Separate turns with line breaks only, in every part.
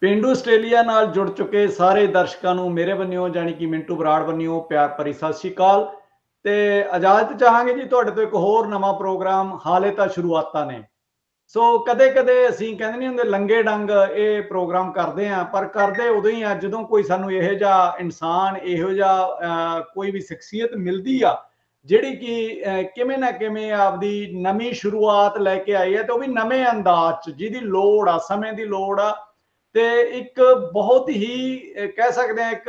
ਪਿੰਡੂ Australia ਨਾਲ ਜੁੜ ਚੁੱਕੇ ਸਾਰੇ ਦਰਸ਼ਕਾਂ ਨੂੰ ਮੇਰੇ ਵੱਲੋਂ ਜਾਨੀ ਕਿ ਮਿੰਟੂ ਬਰਾੜ ਵੱਲੋਂ ਪਿਆਰ ਭਰੀ ਸਤਿ ਸ਼੍ਰੀ ਅਕਾਲ ਤੇ ਇਜਾਜ਼ਤ ਚਾਹਾਂਗੇ ਜੀ ਤੁਹਾਡੇ ਤੋਂ ਇੱਕ ਹੋਰ ਨਵਾਂ ਪ੍ਰੋਗਰਾਮ ਹਾਲੇ ਤਾਂ ਸ਼ੁਰੂਆਤਾਂ ਨੇ ਸੋ ਕਦੇ-ਕਦੇ ਅਸੀਂ ਕਹਿੰਦੇ ਨਹੀਂ ਹੁੰਦੇ ਲੰਗੇ ਡੰਗ ਇਹ ਪ੍ਰੋਗਰਾਮ ਕਰਦੇ ਆ ਪਰ ਕਰਦੇ ਉਦੋਂ ਹੀ ਆ ਜਦੋਂ ਕੋਈ ਸਾਨੂੰ ਇਹੋ ਜਿਹਾ ਇਨਸਾਨ ਇਹੋ ਜਿਹਾ ਕੋਈ ਵੀ ਸ਼ਖਸੀਅਤ ਮਿਲਦੀ ਆ ਜਿਹੜੀ ਕਿ ਕਿਵੇਂ ਨਾ ਕਿਵੇਂ ਆਪਦੀ ਨਵੀਂ ਸ਼ੁਰੂਆਤ ਲੈ ਕੇ ਆਈ ਹੈ ਤੇ ਉਹ ਵੀ ਨਵੇਂ ਅੰਦਾਜ਼ 'ਚ ਜਿਹਦੀ ਲੋੜ ਆ ਸਮੇਂ ਦੀ ਲੋੜ ਆ ਤੇ ਇੱਕ ਬਹੁਤ ਹੀ ਕਹਿ ਸਕਦੇ ਆ ਇੱਕ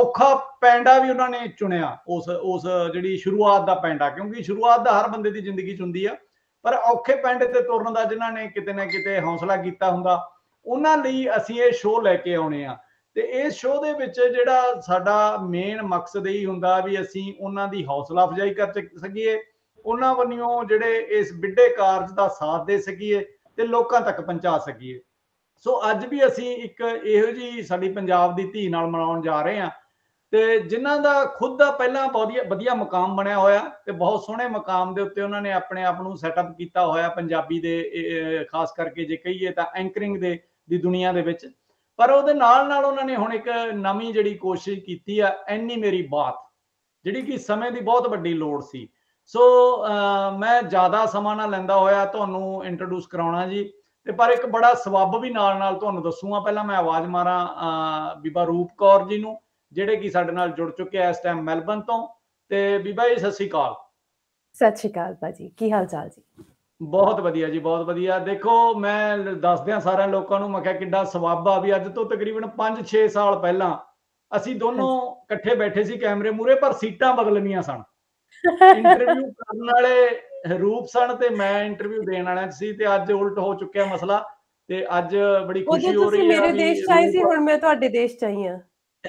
ਔਖਾ ਪੈਂਡਾ ਵੀ ਉਹਨਾਂ ਨੇ ਚੁਣਿਆ ਉਸ ਉਸ ਜਿਹੜੀ ਸ਼ੁਰੂਆਤ ਦਾ ਪੈਂਡਾ ਕਿਉਂਕਿ ਸ਼ੁਰੂਆਤ ਦਾ ਹਰ ਬੰਦੇ ਦੀ ਜ਼ਿੰਦਗੀ ਚ ਹੁੰਦੀ ਆ ਪਰ ਔਖੇ ਪੈਂਡੇ ਤੇ ਤੁਰਨ ਦਾ ਜਿਨ੍ਹਾਂ ਨੇ ਕਿਤੇ ਨਾ ਕਿਤੇ ਹੌਸਲਾ ਕੀਤਾ ਹੁੰਦਾ ਉਹਨਾਂ ਲਈ ਅਸੀਂ ਇਹ ਸ਼ੋਅ ਲੈ ਕੇ ਆਉਣੇ ਆ ਤੇ ਇਸ ਸ਼ੋਅ ਦੇ ਵਿੱਚ ਜਿਹੜਾ ਸਾਡਾ ਮੇਨ ਮਕਸਦ ਇਹੀ ਹੁੰਦਾ ਵੀ ਅਸੀਂ ਉਹਨਾਂ ਦੀ ਹੌਸਲਾ ਅਫਜ਼ਾਈ ਕਰ ਸਕੀਏ ਉਹਨਾਂ ਵੱਲੋਂ ਜਿਹੜੇ ਇਸ ਵਿੱਡੇ ਕਾਰਜ ਦਾ ਸਾਥ ਦੇ ਸਕੀਏ ਤੇ ਲੋਕਾਂ ਤੱਕ ਪਹੁੰਚਾ ਸਕੀਏ ਸੋ ਅੱਜ ਵੀ ਅਸੀਂ ਇੱਕ ਇਹੋ ਜੀ ਸਾਡੀ ਪੰਜਾਬ ਦੀ ਧੀ ਨਾਲ ਮਨਾਉਣ ਜਾ ਰਹੇ ਹਾਂ ਤੇ ਜਿਨ੍ਹਾਂ ਦਾ ਖੁਦ ਦਾ ਪਹਿਲਾਂ ਵਧੀਆ ਵਧੀਆ ਮਕਾਮ ਬਣਿਆ ਹੋਇਆ ਤੇ ਬਹੁਤ ਸੋਹਣੇ ਮਕਾਮ ਦੇ ਉੱਤੇ ਉਹਨਾਂ ਨੇ ਆਪਣੇ ਆਪ ਨੂੰ ਸੈਟਅਪ ਕੀਤਾ ਹੋਇਆ ਪੰਜਾਬੀ ਦੇ ਖਾਸ ਕਰਕੇ ਜੇ ਕਹੀਏ ਤਾਂ ਐਂਕਰਿੰਗ ਦੇ ਦੀ ਦੁਨੀਆ ਦੇ ਵਿੱਚ ਪਰ ਉਹਦੇ ਨਾਲ ਨਾਲ ਉਹਨਾਂ ਨੇ ਹੁਣ ਇੱਕ ਨਵੀਂ ਜਿਹੜੀ ਕੋਸ਼ਿਸ਼ ਕੀਤੀ ਆ ਐਨੀ ਮੇਰੀ ਬਾਤ ਜਿਹੜੀ ਕਿ ਸਮੇਂ ਦੀ ਬਹੁਤ ਵੱਡੀ ਲੋੜ ਸੀ ਸੋ ਮੈਂ ਜ਼ਿਆਦਾ ਸਮਾਂ ਨਾ ਲੈਂਦਾ ਹੋਇਆ ਤੁਹਾਨੂੰ ਇੰਟਰੋਡਿਊਸ ਕਰਾਉਣਾ ਜੀ ਤੇ ਪਰ ਇੱਕ ਬੜਾ ਸਬੱਬ ਵੀ ਨਾਲ ਨਾਲ ਤੁਹਾਨੂੰ ਦੱਸੂਗਾ ਪਹਿਲਾਂ ਮੈਂ ਆਵਾਜ਼ ਮਾਰਾਂ ਬੀਬਾ ਰੂਪ ਕੌਰ ਜੀ ਨੂੰ ਜਿਹੜੇ ਕਿ ਸਾਡੇ ਨਾਲ ਜੁੜ ਚੁੱਕੇ ਆ ਇਸ ਟਾਈਮ ਮੈਲਬਨ ਤੋਂ ਤੇ ਬੀਬਾ ਜੀ ਸਤਿ ਸ਼੍ਰੀ ਅਕਾਲ
ਸਤਿ ਸ਼੍ਰੀ ਅਕਾਲ ਭਾਜੀ ਕੀ ਹਾਲ ਚਾਲ ਜੀ
ਬਹੁਤ ਵਧੀਆ ਜੀ ਬਹੁਤ ਵਧੀਆ ਦੇਖੋ ਮੈਂ ਦੱਸਦਿਆਂ ਸਾਰਿਆਂ ਲੋਕਾਂ ਨੂੰ ਮੈਂ ਕਿਹਾ ਕਿੱਡਾ ਸਵਾਬ ਆ ਵੀ ਅੱਜ ਤੋਂ ਤਕਰੀਬਨ 5-6 ਸਾਲ ਪਹਿਲਾਂ ਅਸੀਂ ਦੋਨੋਂ ਇਕੱਠੇ ਬੈਠੇ ਸੀ ਕੈਮਰੇ ਮੂਰੇ ਪਰ ਸੀਟਾਂ ਬਦਲਣੀਆਂ ਸਨ
ਇੰਟਰਵਿਊ
ਕਰਨ ਵਾਲੇ ਰੂਪ ਸਨ ਤੇ ਮੈਂ ਇੰਟਰਵਿਊ ਦੇਣ ਵਾਲਾ ਸੀ ਤੇ ਅੱਜ ਉਲਟ ਹੋ ਚੁੱਕਿਆ ਮਸਲਾ ਤੇ ਅੱਜ ਬੜੀ ਖੁਸ਼ੀ ਹੋ ਰਹੀ ਹੈ ਤੁਸੀਂ ਮੇਰੇ ਦੇਸ਼ ਚ ਸੀ ਹੁਣ
ਮੈਂ ਤੁਹਾਡੇ ਦੇਸ਼ ਚ ਆਈ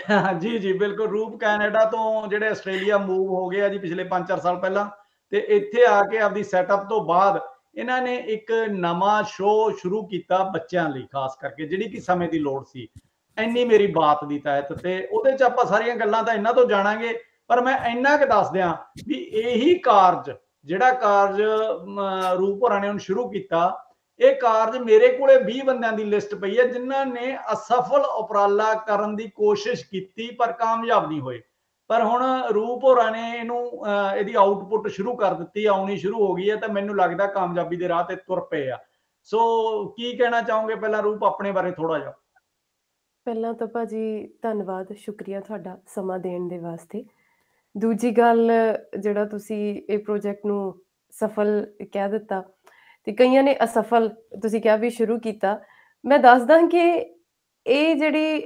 ਹਾਂ ਜੀ ਜੀ ਬਿਲਕੁਲ ਰੂਪ ਕੈਨੇਡਾ ਤੋਂ ਜਿਹੜੇ ਆਸਟ੍ਰੇਲੀਆ ਮੂਵ ਹੋ ਗਏ ਆ ਜੀ ਪਿਛਲੇ 5-4 ਸਾਲ ਪਹਿਲਾਂ ਤੇ ਇੱਥੇ ਆ ਕੇ ਆਪਦੀ ਸੈਟਅਪ ਤੋਂ ਬਾਅਦ ਇਹਨਾਂ ਨੇ ਇੱਕ ਨਵਾਂ ਸ਼ੋਅ ਸ਼ੁਰੂ ਕੀਤਾ ਬੱਚਿਆਂ ਲਈ ਖਾਸ ਕਰਕੇ ਜਿਹੜੀ ਕਿ ਸਮੇਂ ਦੀ ਲੋੜ ਸੀ ਐਨੀ ਮੇਰੀ ਬਾਤ ਦੀ ਤਾਇਤ ਤੇ ਉਹਦੇ 'ਚ ਆਪਾਂ ਸਾਰੀਆਂ ਗੱਲਾਂ ਤਾਂ ਇਹਨਾਂ ਤੋਂ ਜਾਣਾਂਗੇ ਪਰ ਮੈਂ ਇੰਨਾ ਕਿ ਦੱਸ ਦਿਆਂ ਵੀ ਇਹੀ ਕਾਰਜ ਜਿਹੜਾ ਕਾਰਜ ਰੂਪ ਹੋਰਾਂ ਨੇ ਹੁਣ ਸ਼ੁਰੂ ਕੀਤਾ ਇਹ ਕਾਰਜ ਮੇਰੇ ਕੋਲੇ 20 ਬੰਦਿਆਂ ਦੀ ਲਿਸਟ ਪਈ ਹੈ ਜਿਨ੍ਹਾਂ ਨੇ ਅਸਫਲ ਉਪਰਾਲਾ ਕਰਨ ਦੀ ਕੋਸ਼ਿਸ਼ ਕੀਤੀ ਪਰ ਕਾਮਯਾਬ ਨਹੀਂ ਹੋਏ ਪਰ ਹੁਣ ਰੂਪ ਹੋਰਾਂ ਨੇ ਇਹਨੂੰ ਇਹਦੀ ਆਊਟਪੁੱਟ ਸ਼ੁਰੂ ਕਰ ਦਿੱਤੀ ਆਉਣੀ ਸ਼ੁਰੂ ਹੋ ਗਈ ਹੈ ਤਾਂ ਮੈਨੂੰ ਲੱਗਦਾ ਕਾਮਯਾਬੀ ਦੇ ਰਾਹ ਤੇ ਤੁਰ ਪਏ ਆ ਸੋ ਕੀ ਕਹਿਣਾ ਚਾਹੋਗੇ ਪਹਿਲਾਂ ਰੂਪ ਆਪਣੇ ਬਾਰੇ ਥੋੜਾ ਜਿਹਾ
ਪਹਿਲਾਂ ਤਾਂ ਭਾਜੀ ਧੰਨਵਾਦ ਸ਼ੁਕਰੀਆ ਤੁਹਾਡਾ ਸਮਾਂ ਦੇਣ ਦੇ ਵਾਸਤੇ ਦੂਜੀ ਗੱਲ ਜਿਹੜਾ ਤੁਸੀਂ ਇਹ ਪ੍ਰੋਜੈਕਟ ਨੂੰ ਸਫਲ ਕਹਿ ਦਿੱਤਾ ਤੇ ਕਈਆਂ ਨੇ ਅਸਫਲ ਤੁਸੀਂ ਕਿਹਾ ਵੀ ਸ਼ੁਰੂ ਕੀਤਾ ਮੈਂ ਦੱਸਦਾ ਕਿ ਇਹ ਜਿਹੜੀ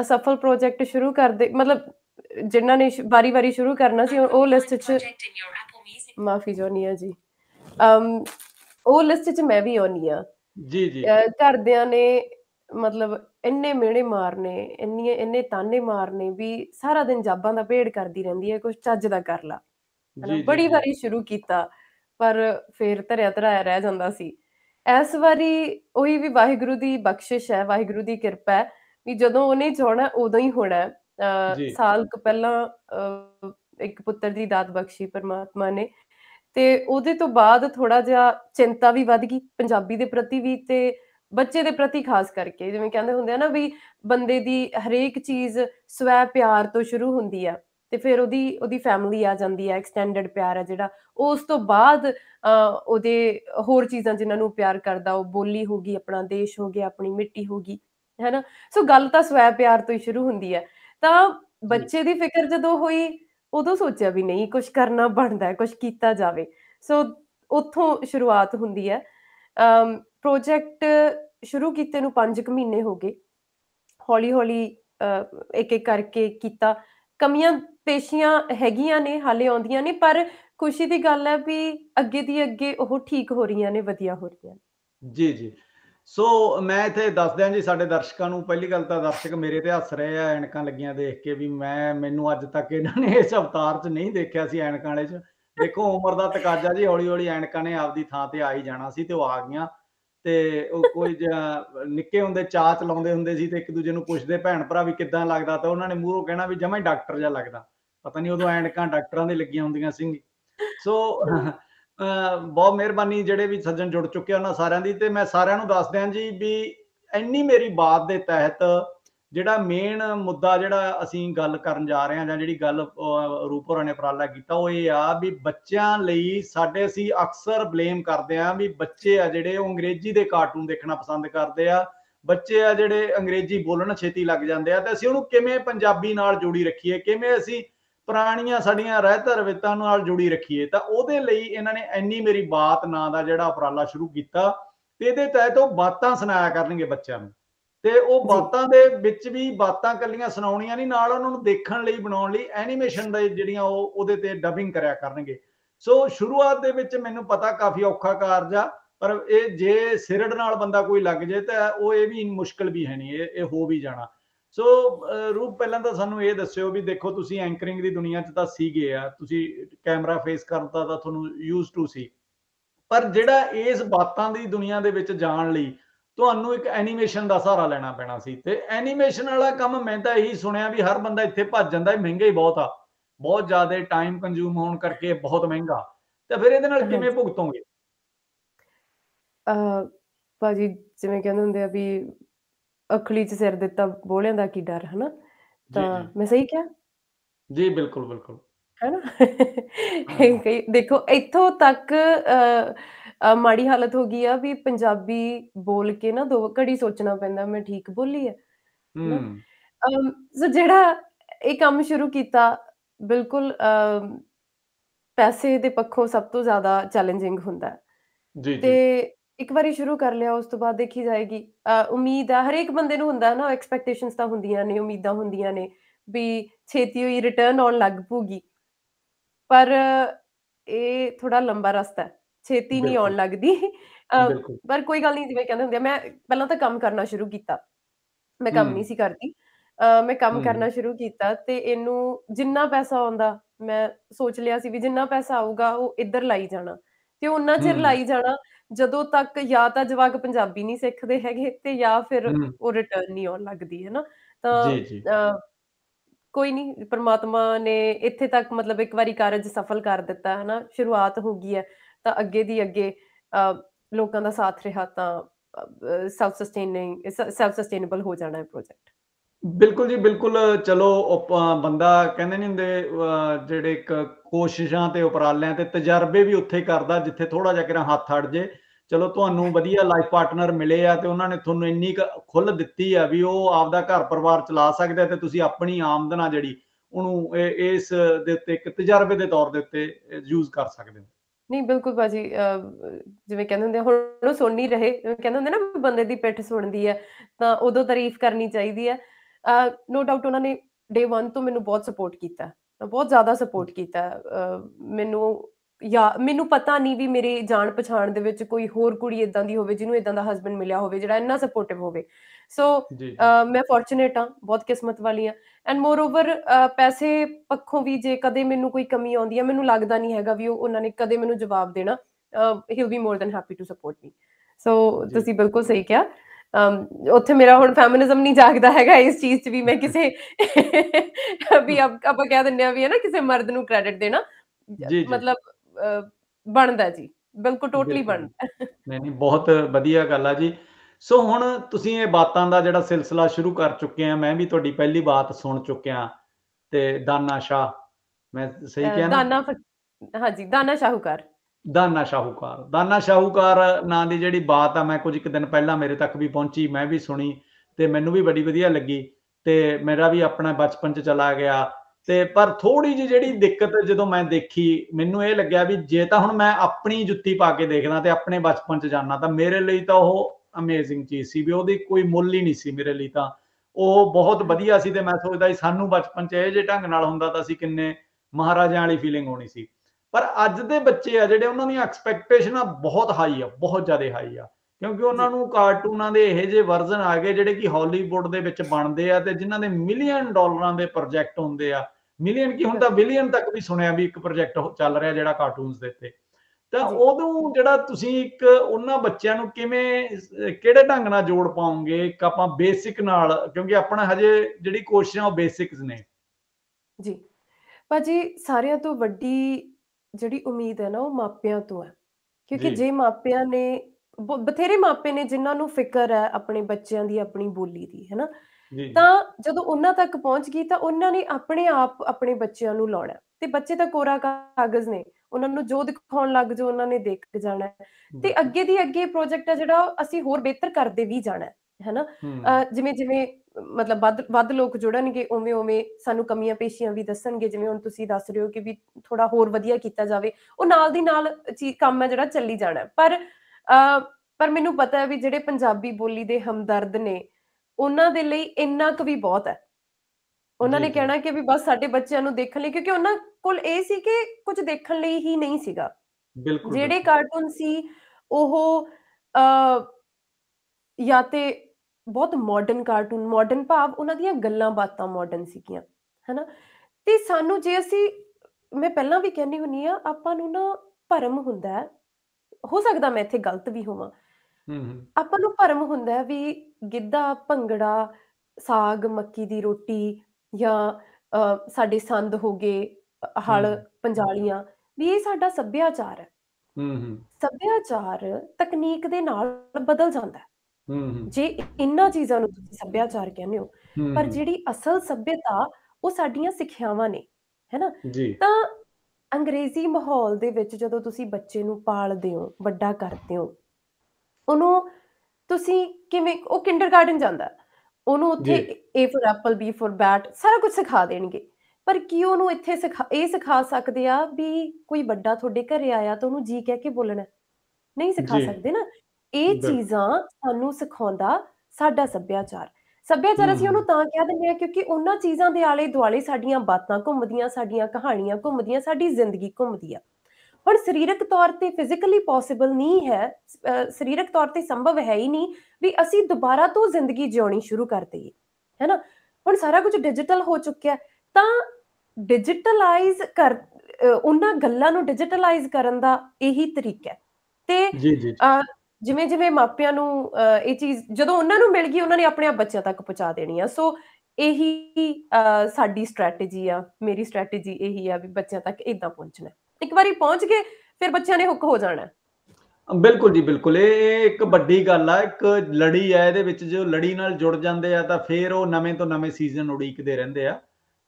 ਅਸਫਲ ਪ੍ਰੋਜੈਕਟ ਸ਼ੁਰੂ ਕਰਦੇ ਮਤਲਬ ਜਿਨ੍ਹਾਂ ਨੇ ਵਾਰੀ-ਵਾਰੀ ਸ਼ੁਰੂ ਕਰਨਾ ਸੀ ਉਹ ਲਿਸਟ 'ਚ ਮਾਫੀ ਜੋਨੀਆ ਜੀ ਅਮ ਉਹ ਲਿਸਟ 'ਚ ਮੈਂ ਵੀ ਆਉਣੀ ਆ ਜੀ ਜੀ ਘਰਦਿਆਂ ਨੇ ਮਤਲਬ ਇੰਨੇ ਮਿਹਣੇ ਮਾਰਨੇ ਇੰਨੀ ਇੰਨੇ ਤਾਨੇ ਮਾਰਨੇ ਵੀ ਸਾਰਾ ਦਿਨ ਜਾਬਾਂ ਦਾ ਭੇੜ ਕਰਦੀ ਰਹਿੰਦੀ ਹੈ ਕੁਝ ਚੱਜ ਦਾ ਕਰ ਲਾ ਬੜੀ ਵਾਰੀ ਸ਼ੁਰੂ ਕੀਤਾ ਪਰ ਫੇਰ ਧਰਿਆ ਧਰਾਇਆ ਰਹਿ ਜਾਂਦਾ ਸੀ ਇਸ ਵਾਰੀ ਉਹੀ ਵੀ ਵਾਹਿਗੁਰੂ ਦੀ ਬਖਸ਼ਿਸ਼ ਹੈ ਵਾਹਿਗੁਰੂ ਦੀ ਕਿਰਪਾ ਹੈ ਵੀ ਜਦੋਂ ਉਹਨੇ ਜਾਣਾ ਉਦੋਂ ਹੀ ਹੋਣਾ ਸਾਲ ਕੁ ਪਹਿਲਾਂ ਇੱਕ ਪੁੱਤਰ ਦੀ ਦਾਤ ਬਖਸ਼ੀ ਪਰਮਾਤਮਾ ਨੇ ਤੇ ਉਹਦੇ ਤੋਂ ਬਾਅਦ ਥੋੜਾ ਜਿਹਾ ਚਿੰਤਾ ਵੀ ਵੱਧ ਗਈ ਪੰਜਾਬੀ ਦੇ ਪ੍ਰਤੀ ਵੀ ਤੇ ਬੱਚੇ ਦੇ ਪ੍ਰਤੀ ਖਾਸ ਕਰਕੇ ਜਿਵੇਂ ਕਹਿੰਦੇ ਹੁੰਦੇ ਆ ਨਾ ਵੀ ਬੰਦੇ ਦੀ ਹਰੇਕ ਚੀਜ਼ ਸਵੈ ਪਿਆਰ ਤੋਂ ਸ਼ੁਰੂ ਹੁੰਦੀ ਆ ਤੇ ਫਿਰ ਉਹਦੀ ਉਹਦੀ ਫੈਮਿਲੀ ਆ ਜਾਂਦੀ ਆ ਐਕਸਟੈਂਡਡ ਪਿਆਰ ਆ ਜਿਹੜਾ ਉਸ ਤੋਂ ਬਾਅਦ ਉਹਦੇ ਹੋਰ ਚੀਜ਼ਾਂ ਜਿਨ੍ਹਾਂ ਨੂੰ ਪਿਆਰ ਕਰਦਾ ਉਹ ਬੋਲੀ ਹੋਗੀ ਆਪਣਾ ਦੇਸ਼ ਹੋ ਗਿਆ ਆਪਣੀ ਮਿੱਟੀ ਹੋਗੀ ਹੈਨਾ ਸੋ ਗੱਲ ਤਾਂ ਸਵੈ ਪਿਆਰ ਤੋਂ ਹੀ ਸ਼ੁਰੂ ਹੁੰਦੀ ਆ ਤਾਂ ਬੱਚੇ ਦੀ ਫਿਕਰ ਜਦੋਂ ਹੋਈ ਉਦੋਂ ਸੋਚਿਆ ਵੀ ਨਹੀਂ ਕੁਝ ਕਰਨਾ ਬਣਦਾ ਹੈ ਕੁਝ ਕੀਤਾ ਜਾਵੇ ਸੋ ਉੱਥੋਂ ਸ਼ੁਰੂਆਤ ਹੁੰਦੀ ਹੈ ਪ੍ਰੋਜੈਕਟ ਸ਼ੁਰੂ ਕੀਤੇ ਨੂੰ 5 ਕੁ ਮਹੀਨੇ ਹੋ ਗਏ ਹੌਲੀ ਹੌਲੀ ਇੱਕ ਇੱਕ ਕਰਕੇ ਕੀਤਾ ਕਮੀਆਂ ਪੇਸ਼ੀਆਂ ਹੈਗੀਆਂ ਨੇ ਹਾਲੇ ਆਉਂਦੀਆਂ ਨੇ ਪਰ ਖੁਸ਼ੀ ਦੀ ਗੱਲ ਹੈ ਵੀ ਅੱਗੇ ਦੀ ਅੱਗੇ ਉਹ ਠੀਕ ਹੋ ਰਹੀਆਂ ਨੇ ਵਧੀਆ ਹੋ ਰਹੀਆਂ
ਜੀ ਜੀ ਸੋ ਮੈਂ ਇਥੇ ਦੱਸ ਦਿਆਂ ਜੀ ਸਾਡੇ ਦਰਸ਼ਕਾਂ ਨੂੰ ਪਹਿਲੀ ਗੱਲ ਤਾਂ ਦਰਸ਼ਕ ਮੇਰੇ ਤੇ ਹੱਸ ਰਹੇ ਆ ਐਣਕਾਂ ਲੱਗੀਆਂ ਦੇਖ ਕੇ ਵੀ ਮੈਂ ਮੈਨੂੰ ਅੱਜ ਤੱਕ ਇਹਨਾਂ ਨੇ ਇਸ ਅਵਤਾਰ 'ਚ ਨਹੀਂ ਦੇਖਿਆ ਸੀ ਐਣਕਾਂ ਵਾਲੇ 'ਚ ਦੇਖੋ ਉਮਰ ਦਾ ਤਕਾਜ਼ਾ ਜੀ ਹੌਲੀ ਹੌਲੀ ਐਨਕਾਂ ਨੇ ਆਪਦੀ ਥਾਂ ਤੇ ਆ ਹੀ ਜਾਣਾ ਸੀ ਤੇ ਉਹ ਆ ਗਈਆਂ ਤੇ ਉਹ ਕੋਈ ਨਿੱਕੇ ਹੁੰਦੇ ਚਾਹ ਚਲਾਉਂਦੇ ਹੁੰਦੇ ਸੀ ਤੇ ਇੱਕ ਦੂਜੇ ਨੂੰ ਪੁੱਛਦੇ ਭੈਣ ਭਰਾ ਵੀ ਕਿੱਦਾਂ ਲੱਗਦਾ ਤਾਂ ਉਹਨਾਂ ਨੇ ਮੂਹਰੋਂ ਕਹਿਣਾ ਵੀ ਜਮਾਂ ਹੀ ਡਾਕਟਰ ਜਿਹਾ ਲੱਗਦਾ ਪਤਾ ਨਹੀਂ ਉਦੋਂ ਐਨਕਾਂ ਡਾਕਟਰਾਂ ਦੇ ਲੱਗੀਆਂ ਹੁੰਦੀਆਂ ਸੀ ਸੋ ਬਹੁਤ ਮਿਹਰਬਾਨੀ ਜਿਹੜੇ ਵੀ ਸੱਜਣ ਜੁੜ ਚੁੱਕੇ ਉਹਨਾਂ ਸਾਰਿਆਂ ਦੀ ਤੇ ਮੈਂ ਸਾਰਿਆਂ ਨੂੰ ਦੱਸ ਦਿਆਂ ਜੀ ਵੀ ਇੰਨੀ ਮੇਰੀ ਬਾਤ ਦੇ ਤਹਿਤ ਜਿਹੜਾ ਮੇਨ ਮੁੱਦਾ ਜਿਹੜਾ ਅਸੀਂ ਗੱਲ ਕਰਨ ਜਾ ਰਹੇ ਹਾਂ ਜਾਂ ਜਿਹੜੀ ਗੱਲ ਰੂਪੋਰਾ ਨੇ ਪ੍ਰਾਲਾ ਕੀਤਾ ਉਹ ਇਹ ਆ ਵੀ ਬੱਚਿਆਂ ਲਈ ਸਾਡੇ ਅਸੀਂ ਅਕਸਰ ਬਲੇਮ ਕਰਦੇ ਆ ਵੀ ਬੱਚੇ ਆ ਜਿਹੜੇ ਉਹ ਅੰਗਰੇਜ਼ੀ ਦੇ ਕਾਰਟੂਨ ਦੇਖਣਾ ਪਸੰਦ ਕਰਦੇ ਆ ਬੱਚੇ ਆ ਜਿਹੜੇ ਅੰਗਰੇਜ਼ੀ ਬੋਲਣ ਛੇਤੀ ਲੱਗ ਜਾਂਦੇ ਆ ਤੇ ਅਸੀਂ ਉਹਨੂੰ ਕਿਵੇਂ ਪੰਜਾਬੀ ਨਾਲ ਜੋੜੀ ਰੱਖੀਏ ਕਿਵੇਂ ਅਸੀਂ ਪੁਰਾਣੀਆਂ ਸਾਡੀਆਂ ਰਹਿਤ ਵਿਤਾਂ ਨਾਲ ਜੋੜੀ ਰੱਖੀਏ ਤਾਂ ਉਹਦੇ ਲਈ ਇਹਨਾਂ ਨੇ ਐਨੀ ਮੇਰੀ ਬਾਤ ਨਾਂ ਦਾ ਜਿਹੜਾ ਉਪਰਾਲਾ ਸ਼ੁਰੂ ਕੀਤਾ ਤੇ ਇਹਦੇ ਤਹਿਤ ਉਹ ਬਾਤਾਂ ਸੁਣਾਇਆ ਕਰਨਗੇ ਬੱਚਿਆਂ ਨੂੰ ਤੇ ਉਹ ਬਾਤਾਂ ਦੇ ਵਿੱਚ ਵੀ ਬਾਤਾਂ ਕੱਲੀਆਂ ਸੁਣਾਉਣੀਆਂ ਨਹੀਂ ਨਾਲ ਉਹਨਾਂ ਨੂੰ ਦੇਖਣ ਲਈ ਬਣਾਉਣ ਲਈ ਐਨੀਮੇਸ਼ਨ ਦੇ ਜਿਹੜੀਆਂ ਉਹ ਉਹਦੇ ਤੇ ਡਬਿੰਗ ਕਰਿਆ ਕਰਨਗੇ ਸੋ ਸ਼ੁਰੂਆਤ ਦੇ ਵਿੱਚ ਮੈਨੂੰ ਪਤਾ ਕਾਫੀ ਔਖਾ ਕਾਰਜ ਆ ਪਰ ਇਹ ਜੇ ਸਿਰੜ ਨਾਲ ਬੰਦਾ ਕੋਈ ਲੱਗ ਜੇ ਤਾਂ ਉਹ ਇਹ ਵੀ ਮੁਸ਼ਕਲ ਵੀ ਹੈ ਨਹੀਂ ਇਹ ਇਹ ਹੋ ਵੀ ਜਾਣਾ ਸੋ ਰੂਪ ਪਹਿਲਾਂ ਤਾਂ ਸਾਨੂੰ ਇਹ ਦੱਸਿਓ ਵੀ ਦੇਖੋ ਤੁਸੀਂ ਐਂਕਰਿੰਗ ਦੀ ਦੁਨੀਆ 'ਚ ਤਾਂ ਸੀਗੇ ਆ ਤੁਸੀਂ ਕੈਮਰਾ ਫੇਸ ਕਰਤਾ ਤਾਂ ਤੁਹਾਨੂੰ ਯੂਜ਼ ਟੂ ਸੀ ਪਰ ਜਿਹੜਾ ਇਸ ਬਾਤਾਂ ਦੀ ਦੁਨੀਆ ਦੇ ਵਿੱਚ ਜਾਣ ਲਈ ਤੁਹਾਨੂੰ ਇੱਕ ਐਨੀਮੇਸ਼ਨ ਦਾ ਸਹਾਰਾ ਲੈਣਾ ਪੈਣਾ ਸੀ ਤੇ ਐਨੀਮੇਸ਼ਨ ਵਾਲਾ ਕੰਮ ਮੈਂ ਤਾਂ ਇਹੀ ਸੁਣਿਆ ਵੀ ਹਰ ਬੰਦਾ ਇੱਥੇ ਭੱਜ ਜਾਂਦਾ ਹੈ ਮਹਿੰਗਾ ਹੀ ਬਹੁਤ ਆ ਬਹੁਤ ਜ਼ਿਆਦਾ ਟਾਈਮ ਕੰਜ਼ੂਮ ਹੋਣ ਕਰਕੇ ਬਹੁਤ ਮਹਿੰਗਾ ਤੇ ਫਿਰ ਇਹਦੇ ਨਾਲ ਕਿਵੇਂ ਭੁਗਤੋਗੇ
ਅ ਭਾਜੀ ਜਿਵੇਂ ਕਹਿੰਦੇ ਹੁੰਦੇ ਆ ਵੀ ਅਖਲੀ ਚ ਸਿਰ ਦਿੱਤਾ ਬੋਲਿਆਂ ਦਾ ਕੀ ਡਰ ਹਨਾ ਤਾਂ ਮੈਂ ਸਹੀ ਕਿਹਾ
ਜੀ ਬਿਲਕੁਲ ਬਿਲਕੁਲ ਹੈਨਾ
ਦੇਖੋ ਇੱਥੋਂ ਤੱਕ ਮਾੜੀ ਹਾਲਤ ਹੋ ਗਈ ਆ ਵੀ ਪੰਜਾਬੀ ਬੋਲ ਕੇ ਨਾ ਦੋ ਘੜੀ ਸੋਚਣਾ ਪੈਂਦਾ ਮੈਂ ਠੀਕ ਬੋਲੀ ਹੈ ਹਮ ਅ, ਸੋ ਜਿਹੜਾ ਇਹ ਕੰਮ ਸ਼ੁਰੂ ਕੀਤਾ ਬਿਲਕੁਲ ਅ, ਪੈਸੇ ਦੇ ਪੱਖੋਂ ਸਭ ਤੋਂ ਜ਼ਿਆਦਾ ਚੈਲੇਂਜਿੰਗ ਹੁੰਦਾ ਜੀ, ਜੀ। ਤੇ ਇੱਕ ਵਾਰੀ ਸ਼ੁਰੂ ਕਰ ਲਿਆ ਉਸ ਤੋਂ ਬਾਅਦ ਦੇਖੀ ਜਾਏਗੀ। ਉਮੀਦ ਆ ਹਰੇਕ ਬੰਦੇ ਨੂੰ ਹੁੰਦਾ ਨਾ ਐਕਸਪੈਕਟੇਸ਼ਨਸ ਤਾਂ ਹੁੰਦੀਆਂ ਨੇ, ਉਮੀਦਾਂ ਹੁੰਦੀਆਂ ਨੇ ਵੀ ਛੇਤੀ ਹੀ ਰਿਟਰਨ ਆਉਣ ਲੱਗ ਪੂਗੀ ਪਰ ਇਹ ਥੋੜਾ ਲੰਬਾ ਰਸਤਾ ਹੈ। ਛੇਤੀ ਨਹੀਂ ਆਉਣ ਲੱਗਦੀ ਪਰ ਕੋਈ ਗੱਲ ਨਹੀਂ ਜਿਵੇਂ ਕਹਿੰਦੇ ਹੁੰਦੇ ਮੈਂ ਪਹਿਲਾਂ ਤਾਂ ਕੰਮ ਕਰਨਾ ਸ਼ੁਰੂ ਕੀਤਾ ਮੈਂ ਕੰਮ ਨਹੀਂ ਸੀ ਕਰਦੀ ਮੈਂ ਕੰਮ ਕਰਨਾ ਸ਼ੁਰੂ ਕੀਤਾ ਤੇ ਇਹਨੂੰ ਜਿੰਨਾ ਪੈਸਾ ਆਉਂਦਾ ਮੈਂ ਸੋਚ ਲਿਆ ਸੀ ਵੀ ਜਿੰਨਾ ਪੈਸਾ ਆਊਗਾ ਉਹ ਇੱਧਰ ਲਾਈ ਜਾਣਾ ਤੇ ਉਹਨਾਂ ਚਿਰ ਲਾਈ ਜਾਣਾ ਜਦੋਂ ਤੱਕ ਜਾਂ ਤਾਂ ਜਵਾਕ ਪੰਜਾਬੀ ਨਹੀਂ ਸਿੱਖਦੇ ਹੈਗੇ ਤੇ ਜਾਂ ਫਿਰ ਉਹ ਰਿਟਰਨ ਨਹੀਂ ਆਉਣ ਲੱਗਦੀ ਹੈ ਨਾ ਤਾਂ ਕੋਈ ਨਹੀਂ ਪਰਮਾਤਮਾ ਨੇ ਇੱਥੇ ਤੱਕ ਮਤਲਬ ਇੱਕ ਵਾਰੀ ਕਾਰਜ ਸਫਲ ਕਰ ਦਿੱਤਾ ਹੈ ਨਾ ਸ਼ੁਰੂਆਤ ਹੋ ਗਈ ਹੈ ਤਾਂ ਅੱਗੇ ਦੀ ਅੱਗੇ ਲੋਕਾਂ ਦਾ ਸਾਥ ਰਿਹਾ ਤਾਂ ਸੈਲਫ ਸਸਟੇਨਿੰਗ ਸੈਲਫ ਸਸਟੇਨੇਬਲ ਹੋ ਜਾਣਾ ਹੈ ਪ੍ਰੋਜੈਕਟ
ਬਿਲਕੁਲ ਜੀ ਬਿਲਕੁਲ ਚਲੋ ਬੰਦਾ ਕਹਿੰਦੇ ਨਹੀਂ ਹੁੰਦੇ ਜਿਹੜੇ ਇੱਕ ਕੋਸ਼ਿਸ਼ਾਂ ਤੇ ਉਪਰਾਲਿਆਂ ਤੇ ਤਜਰਬੇ ਵੀ ਉੱਥੇ ਕਰਦਾ ਜਿੱਥੇ ਥੋੜਾ ਜਿਹਾ ਕਿਰਾ ਹੱਥ ਅੜ ਜੇ ਚਲੋ ਤੁਹਾਨੂੰ ਵਧੀਆ ਲਾਈਫ ਪਾਰਟਨਰ ਮਿਲੇ ਆ ਤੇ ਉਹਨਾਂ ਨੇ ਤੁਹਾਨੂੰ ਇੰਨੀ ਖੁੱਲ ਦਿੱਤੀ ਆ ਵੀ ਉਹ ਆਪਦਾ ਘਰ ਪਰਿਵਾਰ ਚਲਾ ਸਕਦੇ ਤੇ ਤੁਸੀਂ ਆਪਣੀ ਆਮਦਨਾ ਜਿਹੜੀ ਉਹਨੂੰ ਇਸ ਦੇ ਉੱਤੇ ਇੱਕ ਤਜਰਬੇ ਦੇ ਤੌਰ ਦੇ ਉੱਤੇ ਯੂਜ਼ ਕਰ ਸਕਦੇ ਹੋ
ਨਹੀਂ ਬਿਲਕੁਲ ਭਾਜੀ ਜਿਵੇਂ ਕਹਿੰਦੇ ਹੁੰਦੇ ਹੁਣ ਸੁਣ ਨਹੀਂ ਰਹੇ ਕਹਿੰਦੇ ਹੁੰਦੇ ਨਾ ਬੰਦੇ ਦੀ ਪਿੱਠ ਸੁਣਦੀ ਹੈ ਤਾਂ ਉਦੋਂ ਤਾਰੀਫ ਕਰਨੀ ਚਾਹੀਦੀ ਹੈ ਨੋ ਡਾਊਟ ਉਹਨਾਂ ਨੇ ਡੇ 1 ਤੋਂ ਮੈਨੂੰ ਬਹੁਤ ਸਪੋਰਟ ਕੀਤਾ ਬਹੁਤ ਜ਼ਿਆਦਾ ਸਪੋਰਟ ਕੀਤਾ ਮੈਨੂੰ ਯਾ ਮੈਨੂੰ ਪਤਾ ਨਹੀਂ ਵੀ ਮੇਰੇ ਜਾਣ ਪਛਾਣ ਦੇ ਵਿੱਚ ਕੋਈ ਹੋਰ ਕੁੜੀ ਇਦਾਂ ਦੀ ਹੋਵੇ ਜਿਹਨੂੰ ਇਦਾਂ ਦਾ ਹਸਬੰਡ ਮਿਲਿਆ ਹੋਵੇ ਜਿਹੜਾ ਇੰਨਾ ਸਪੋਰਟਿਵ ਹੋਵੇ ਸੋ ਮੈਂ ਫੋਰਚੂਨੇਟ ਆ ਬਹੁਤ ਕਿਸਮਤ ਵਾਲੀ ਆ ਐਂਡ ਮੋਰ ਓਵਰ ਪੈਸੇ ਪੱਖੋਂ ਵੀ ਜੇ ਕਦੇ ਮੈਨੂੰ ਕੋਈ ਕਮੀ ਆਉਂਦੀ ਹੈ ਮੈਨੂੰ ਲੱਗਦਾ ਨਹੀਂ ਹੈਗਾ ਵੀ ਉਹਨਾਂ ਨੇ ਕਦੇ ਮੈਨੂੰ ਜਵਾਬ ਦੇਣਾ ਹੀ will be more than happy to support me so ਤੁਸੀਂ ਬਿਲਕੁਲ ਸਹੀ ਕਿਹਾ ਉੱਥੇ ਮੇਰਾ ਹੁਣ ਫੈਮਿਨਿਜ਼ਮ ਨਹੀਂ ਜਾਗਦਾ ਹੈਗਾ ਇਸ ਚੀਜ਼ 'ਚ ਵੀ ਮੈਂ ਕਿਸੇ ਵੀ ਆਪਾਂ ਕਹਿ ਦਿੰਦੇ ਆ ਵੀ ਹੈ ਨਾ ਕਿਸੇ ਮਰਦ ਨੂੰ ਕ੍ਰੈਡਿਟ ਦੇਣਾ ਮਤਲਬ ਬਣਦਾ ਜੀ ਬਿਲਕੁਲ ਟੋਟਲੀ ਬਣਦਾ
ਨਹੀਂ ਨਹੀਂ ਬਹੁਤ ਵਧੀਆ ਗੱਲ ਆ ਜੀ ਸੋ ਹੁਣ ਤੁਸੀਂ ਇਹ ਬਾਤਾਂ ਦਾ ਜਿਹੜਾ ਸਿਲਸਿਲਾ ਸ਼ੁਰੂ ਕਰ ਚੁੱਕੇ ਆ ਮੈਂ ਵੀ ਤੁਹਾਡੀ ਪਹਿਲੀ ਬਾਤ ਸੁਣ ਚੁੱਕਿਆ ਤੇ ਦਾਨਾ ਸ਼ਾਹ ਮੈਂ ਸਹੀ ਕਿਹਾ ਨਾ ਦਾਨਾ
ਹਾਂਜੀ ਦਾਨਾ ਸ਼ਾਹੂਕਾਰ
ਦਾਨਾ ਸ਼ਾਹੂਕਾਰ ਦਾਨਾ ਸ਼ਾਹੂਕਾਰ ਨਾਂ ਦੀ ਜਿਹੜੀ ਬਾਤ ਆ ਮੈਂ ਕੁਝ ਇੱਕ ਦਿਨ ਪਹਿਲਾਂ ਮੇਰੇ ਤੱਕ ਵੀ ਪਹੁੰਚੀ ਮੈਂ ਵੀ ਸੁਣੀ ਤੇ ਮੈਨੂੰ ਵੀ ਬੜੀ ਵਧੀਆ ਲੱਗੀ ਤੇ ਮੇਰਾ ਵੀ ਆਪਣਾ ਬਚਪਨ ਚ ਚਲਾ ਗਿਆ ਤੇ ਪਰ ਥੋੜੀ ਜਿਹੀ ਜਿਹੜੀ ਦਿੱਕਤ ਜਦੋਂ ਮੈਂ ਦੇਖੀ ਮੈਨੂੰ ਇਹ ਲੱਗਿਆ ਵੀ ਜੇ ਤਾਂ ਹੁਣ ਮੈਂ ਆਪਣੀ ਜੁੱਤੀ ਪਾ ਕੇ ਦੇਖਦਾ ਤੇ ਆਪਣੇ ਬਚਪਨ ਚ ਜਾਣਾ ਤਾਂ ਮੇਰੇ ਲਈ ਤਾਂ ਉਹ ਅਮੇਜ਼ਿੰਗ ਚੀਜ਼ ਸੀ ਵੀ ਉਹਦੀ ਕੋਈ ਮੁੱਲ ਹੀ ਨਹੀਂ ਸੀ ਮੇਰੇ ਲਈ ਤਾਂ ਉਹ ਬਹੁਤ ਵਧੀਆ ਸੀ ਤੇ ਮੈਂ ਸੋਚਦਾ ਸੀ ਸਾਨੂੰ ਬਚਪਨ 'ਚ ਇਹ ਜੇ ਢੰਗ ਨਾਲ ਹੁੰਦਾ ਤਾਂ ਅਸੀਂ ਕਿੰਨੇ ਮਹਾਰਾਜਾਂ ਵਾਲੀ ਫੀਲਿੰਗ ਹੋਣੀ ਸੀ ਪਰ ਅੱਜ ਦੇ ਬੱਚੇ ਆ ਜਿਹੜੇ ਉਹਨਾਂ ਦੀਆਂ ਐਕਸਪੈਕਟੇਸ਼ਨਾਂ ਬਹੁਤ ਹਾਈ ਆ ਬਹੁਤ ਜ਼ਿਆਦਾ ਹਾਈ ਆ ਕਿਉਂਕਿ ਉਹਨਾਂ ਨੂੰ ਕਾਰਟੂਨਾਂ ਦੇ ਇਹੋ ਜਿਹੇ ਵਰਜ਼ਨ ਆ ਗਏ ਜਿਹੜੇ ਕਿ ਹਾਲੀਵੁੱਡ ਦੇ ਵਿੱਚ ਬਣਦੇ ਆ ਤੇ ਜਿਨ੍ਹਾਂ ਦੇ ਮਿਲੀਅਨ ਡਾਲਰਾਂ ਦੇ ਪ੍ਰੋਜੈਕਟ ਹੁੰਦੇ ਆ ਮਿਲੀਅਨ ਕੀ ਹੁੰਦਾ ਬਿਲੀਅਨ ਤੱਕ ਵੀ ਸੁਣਿਆ ਵੀ ਇੱਕ ਪ੍ਰੋਜੈਕਟ ਚੱਲ ਰਿਹਾ ਜਿਹੜਾ ਕਾਰਟੂਨਸ ਦੇ ਉੱਤੇ ਤਾਂ ਉਦੋਂ ਜਿਹੜਾ ਤੁਸੀਂ ਇੱਕ ਉਹਨਾਂ ਬੱਚਿਆਂ ਨੂੰ ਕਿਵੇਂ ਕਿਹੜੇ ਢੰਗ ਨਾਲ ਜੋੜ ਪਾਉਂਗੇ ਇੱਕ ਆਪਾਂ ਬੇਸਿਕ ਨਾਲ ਕਿਉਂਕਿ ਆਪਣਾ ਹਜੇ ਜਿਹੜੀ ਕੋਸ਼ਿਸ਼ਾਂ ਉਹ ਬੇਸਿਕਸ ਨੇ
ਜੀ ਭਾਜੀ ਸਾਰਿਆਂ ਤੋਂ ਵੱਡੀ ਜਿਹੜੀ ਉਮੀਦ ਹੈ ਨਾ ਉਹ ਮਾਪਿਆਂ ਤੋਂ ਹੈ ਕਿਉਂਕਿ ਜੇ ਮਾਪਿਆਂ ਨੇ ਬਥੇਰੇ ਮਾਪੇ ਨੇ ਜਿਨ੍ਹਾਂ ਨੂੰ ਫਿਕਰ ਹੈ ਆਪਣੇ ਬੱਚਿਆਂ ਦੀ ਆਪਣੀ ਬੋਲੀ ਦੀ ਹੈ ਨਾ ਤਾਂ ਜਦੋਂ ਉਹਨਾਂ ਤੱਕ ਪਹੁੰਚ ਗਈ ਤਾਂ ਉਹਨਾਂ ਨੇ ਆਪਣੇ ਆਪ ਆਪਣੇ ਬੱਚਿਆਂ ਨੂੰ ਲਾਉਣਾ ਤੇ ਬੱਚੇ ਤਾਂ ਕੋਰਾ ਕਾਗਜ਼ ਨੇ ਉਹਨਾਂ ਨੂੰ ਜੋ ਦਿਖਾਉਣ ਲੱਗ ਜੋ ਉਹਨਾਂ ਨੇ ਦੇਖ ਜਾਣਾ ਤੇ ਅੱਗੇ ਦੀ ਅੱਗੇ ਪ੍ਰੋਜੈਕਟ ਆ ਜਿਹੜਾ ਅਸੀਂ ਹੋਰ ਬਿਹਤਰ ਕਰਦੇ ਵੀ ਜਾਣਾ ਹੈਨਾ ਜਿਵੇਂ ਜਿਵੇਂ ਮਤਲਬ ਵੱਧ ਵੱਧ ਲੋਕ ਜੁੜਨਗੇ ਉਵੇਂ ਉਵੇਂ ਸਾਨੂੰ ਕਮੀਆਂ ਪੇਸ਼ੀਆਂ ਵੀ ਦੱਸਣਗੇ ਜਿਵੇਂ ਹੁਣ ਤੁਸੀਂ ਦੱਸ ਰਹੇ ਹੋ ਕਿ ਵੀ ਥੋੜਾ ਹੋਰ ਵਧੀਆ ਕੀਤਾ ਜਾਵੇ ਉਹ ਨਾਲ ਦੀ ਨਾਲ ਕੰਮ ਹੈ ਜਿਹੜਾ ਚੱਲੀ ਜਾਣਾ ਪਰ ਪਰ ਮੈਨੂੰ ਪਤਾ ਹੈ ਵੀ ਜਿਹੜੇ ਪੰਜਾਬੀ ਬੋਲੀ ਦੇ ਹਮਦਰਦ ਨੇ ਉਹਨਾਂ ਦੇ ਲਈ ਇੰਨਾ ਕੁ ਵੀ ਬਹੁਤ ਹੈ ਉਹਨਾਂ ਨੇ ਕਹਿਣਾ ਕਿ ਵੀ ਬਸ ਸਾਡੇ ਬੱਚਿਆਂ ਨੂੰ ਦੇਖਣ ਲਈ ਕਿਉਂਕਿ ਉਹਨਾਂ ਕੋਲ ਇਹ ਸੀ ਕਿ ਕੁਝ ਦੇਖਣ ਲਈ ਹੀ ਨਹੀਂ ਸੀਗਾ ਬਿਲਕੁਲ ਜਿਹੜੇ ਕਾਰਟੂਨ ਸੀ ਉਹ ਅ ਜਾਂ ਤੇ ਬਹੁਤ ਮਾਡਰਨ ਕਾਰਟੂਨ ਮਾਡਰਨ ਭਾਵ ਉਹਨਾਂ ਦੀਆਂ ਗੱਲਾਂ ਬਾਤਾਂ ਮਾਡਰਨ ਸੀਗੀਆਂ ਹੈਨਾ ਤੇ ਸਾਨੂੰ ਜੇ ਅਸੀਂ ਮੈਂ ਪਹਿਲਾਂ ਵੀ ਕਹਿੰਨੀ ਹੁੰਨੀ ਆ ਆਪਾਂ ਨੂੰ ਨਾ ਭਰਮ ਹੁੰਦਾ ਹੈ ਹੋ ਸਕਦਾ ਮੈਂ ਇੱਥੇ ਗਲਤ ਵੀ ਹੋਵਾਂ ਹੂੰ ਆਪਾਂ ਨੂੰ ਭਰਮ ਹੁੰਦਾ ਵੀ ਗਿੱਧਾ ਭੰਗੜਾ ਸਾਗ ਮੱਕੀ ਦੀ ਰੋਟੀ ਜਾਂ ਸਾਡੇ ਸੰਦ ਹੋ ਗਏ, ਹਲ, ਪੰਜਾਲੀਆਂ ਵੀ ਇਹ ਸਾਡਾ ਸੱਭਿਆਚਾਰ ਹੈ। ਹੂੰ, ਹੂੰ। ਸੱਭਿਆਚਾਰ ਤਕਨੀਕ ਦੇ ਨਾਲ ਬਦਲ ਜਾਂਦਾ ਹੈ। ਹੂੰ, ਹੂੰ। ਜੇ ਇੰਨਾ ਚੀਜ਼ਾਂ ਨੂੰ ਤੁਸੀਂ ਸੱਭਿਆਚਾਰ ਕਹਿੰਦੇ ਹੋ, ਪਰ ਜਿਹੜੀ ਅਸਲ ਸੱਭਿਅਤਾ ਉਹ ਸਾਡੀਆਂ ਸਿੱਖਿਆਵਾਂ ਨੇ, ਹੈਨਾ ਜੀ। ਤਾਂ ਅੰਗਰੇਜ਼ੀ ਮਾਹੌਲ ਦੇ ਵਿੱਚ ਜਦੋਂ ਤੁਸੀਂ ਬੱਚੇ ਨੂੰ ਪਾਲਦੇ ਹੋ, ਵੱਡਾ ਕਰਦੇ ਹੋ, ਉਹਨੂੰ ਤੁਸੀਂ ਕਿਵੇਂ ਉਹ ਕਿੰਡਰਗਾਰਟਨ ਜਾਂਦਾ ਹੈ। ਉਹਨੂੰ ਉੱਥੇ A for apple B for bat ਸਾਰਾ ਕੁਝ ਸਿਖਾ ਦੇਣਗੇ ਪਰ ਕੀ ਉਹਨੂੰ ਇੱਥੇ ਸਿਖਾ ਇਹ ਸਿਖਾ ਸਕਦੇ ਆ ਵੀ ਕੋਈ ਵੱਡਾ ਤੁਹਾਡੇ ਘਰੇ ਆਇਆ ਤਾਂ ਉਹਨੂੰ ਜੀ ਕਹਿ ਕੇ ਬੋਲਣਾ ਨਹੀਂ ਸਿਖਾ ਸਕਦੇ ਨਾ ਇਹ ਚੀਜ਼ਾਂ ਸਾਨੂੰ ਸਿਖਾਉਂਦਾ ਸਾਡਾ ਸੱਭਿਆਚਾਰ ਸੱਭਿਆਚਾਰ ਅਸੀਂ ਉਹਨੂੰ ਤਾਂ ਕਹਿ ਦਿੰਦੇ ਆ ਕਿਉਂਕਿ ਉਹਨਾਂ ਚੀਜ਼ਾਂ ਦੇ ਆਲੇ ਦੁਆਲੇ ਸਾਡੀਆਂ ਬਾਤਾਂ ਘੁੰਮਦੀਆਂ ਸਾਡੀਆਂ ਕਹਾਣੀਆਂ ਘੁੰਮਦੀਆਂ ਸਾਡੀ ਜ਼ਿੰਦਗੀ ਘੁੰਮਦੀ ਆ ਪਰ ਸਰੀਰਕ ਤੌਰ ਤੇ ਫਿਜ਼ੀਕਲੀ ਪੋਸੀਬਲ ਨਹੀਂ ਹੈ ਸਰੀਰਕ ਤੌਰ ਤੇ ਸੰਭਵ ਹੈ ਹੀ ਨਹੀਂ ਵੀ ਅਸੀਂ ਦੁਬਾਰਾ ਤੋਂ ਜ਼ਿੰਦਗੀ ਜਿਉਣੀ ਸ਼ੁਰੂ ਕਰ ਦਈਏ ਹੈਨਾ ਹੁਣ ਸਾਰਾ ਕੁਝ ਡਿਜੀਟਲ ਹੋ ਚੁੱਕਿਆ ਤਾਂ ਡਿਜੀਟਲਾਈਜ਼ ਕਰ ਉਹਨਾਂ ਗੱਲਾਂ ਨੂੰ ਡਿਜੀਟਲਾਈਜ਼ ਕਰਨ ਦਾ ਇਹੀ ਤਰੀਕਾ ਹੈ ਤੇ ਜੀ ਜੀ ਜਿਵੇਂ ਜਿਵੇਂ ਮਾਪਿਆਂ ਨੂੰ ਇਹ ਚੀਜ਼ ਜਦੋਂ ਉਹਨਾਂ ਨੂੰ ਮਿਲ ਗਈ ਉਹਨਾਂ ਨੇ ਆਪਣੇ ਆਪ ਬੱਚਿਆਂ ਤੱਕ ਪਹੁੰਚਾ ਦੇਣੀ ਆ ਸੋ ਇਹੀ ਸਾਡੀ ਸਟ੍ਰੈਟੇਜੀ ਆ ਮੇਰੀ ਸਟ੍ਰੈਟੇਜੀ ਇਹੀ ਆ ਵੀ ਬੱਚਿਆਂ ਤੱਕ ਇਦਾਂ ਪਹੁੰਚਣਾ ਇੱਕ ਵਾਰੀ ਪਹੁੰਚ ਕੇ ਫਿਰ ਬੱਚਿਆਂ ਨੇ ਹੁੱਕ ਹੋ ਜਾਣਾ
ਬਿਲਕੁਲ ਜੀ ਬਿਲਕੁਲ ਇਹ ਇੱਕ ਵੱਡੀ ਗੱਲ ਆ ਇੱਕ ਲੜੀ ਆ ਇਹਦੇ ਵਿੱਚ ਜੋ ਲੜੀ ਨਾਲ ਜੁੜ ਜਾਂਦੇ ਆ ਤਾਂ ਫਿਰ ਉਹ ਨਵੇਂ ਤੋਂ ਨਵੇਂ ਸੀਜ਼ਨ ਉਡੀਕਦੇ ਰਹਿੰਦੇ ਆ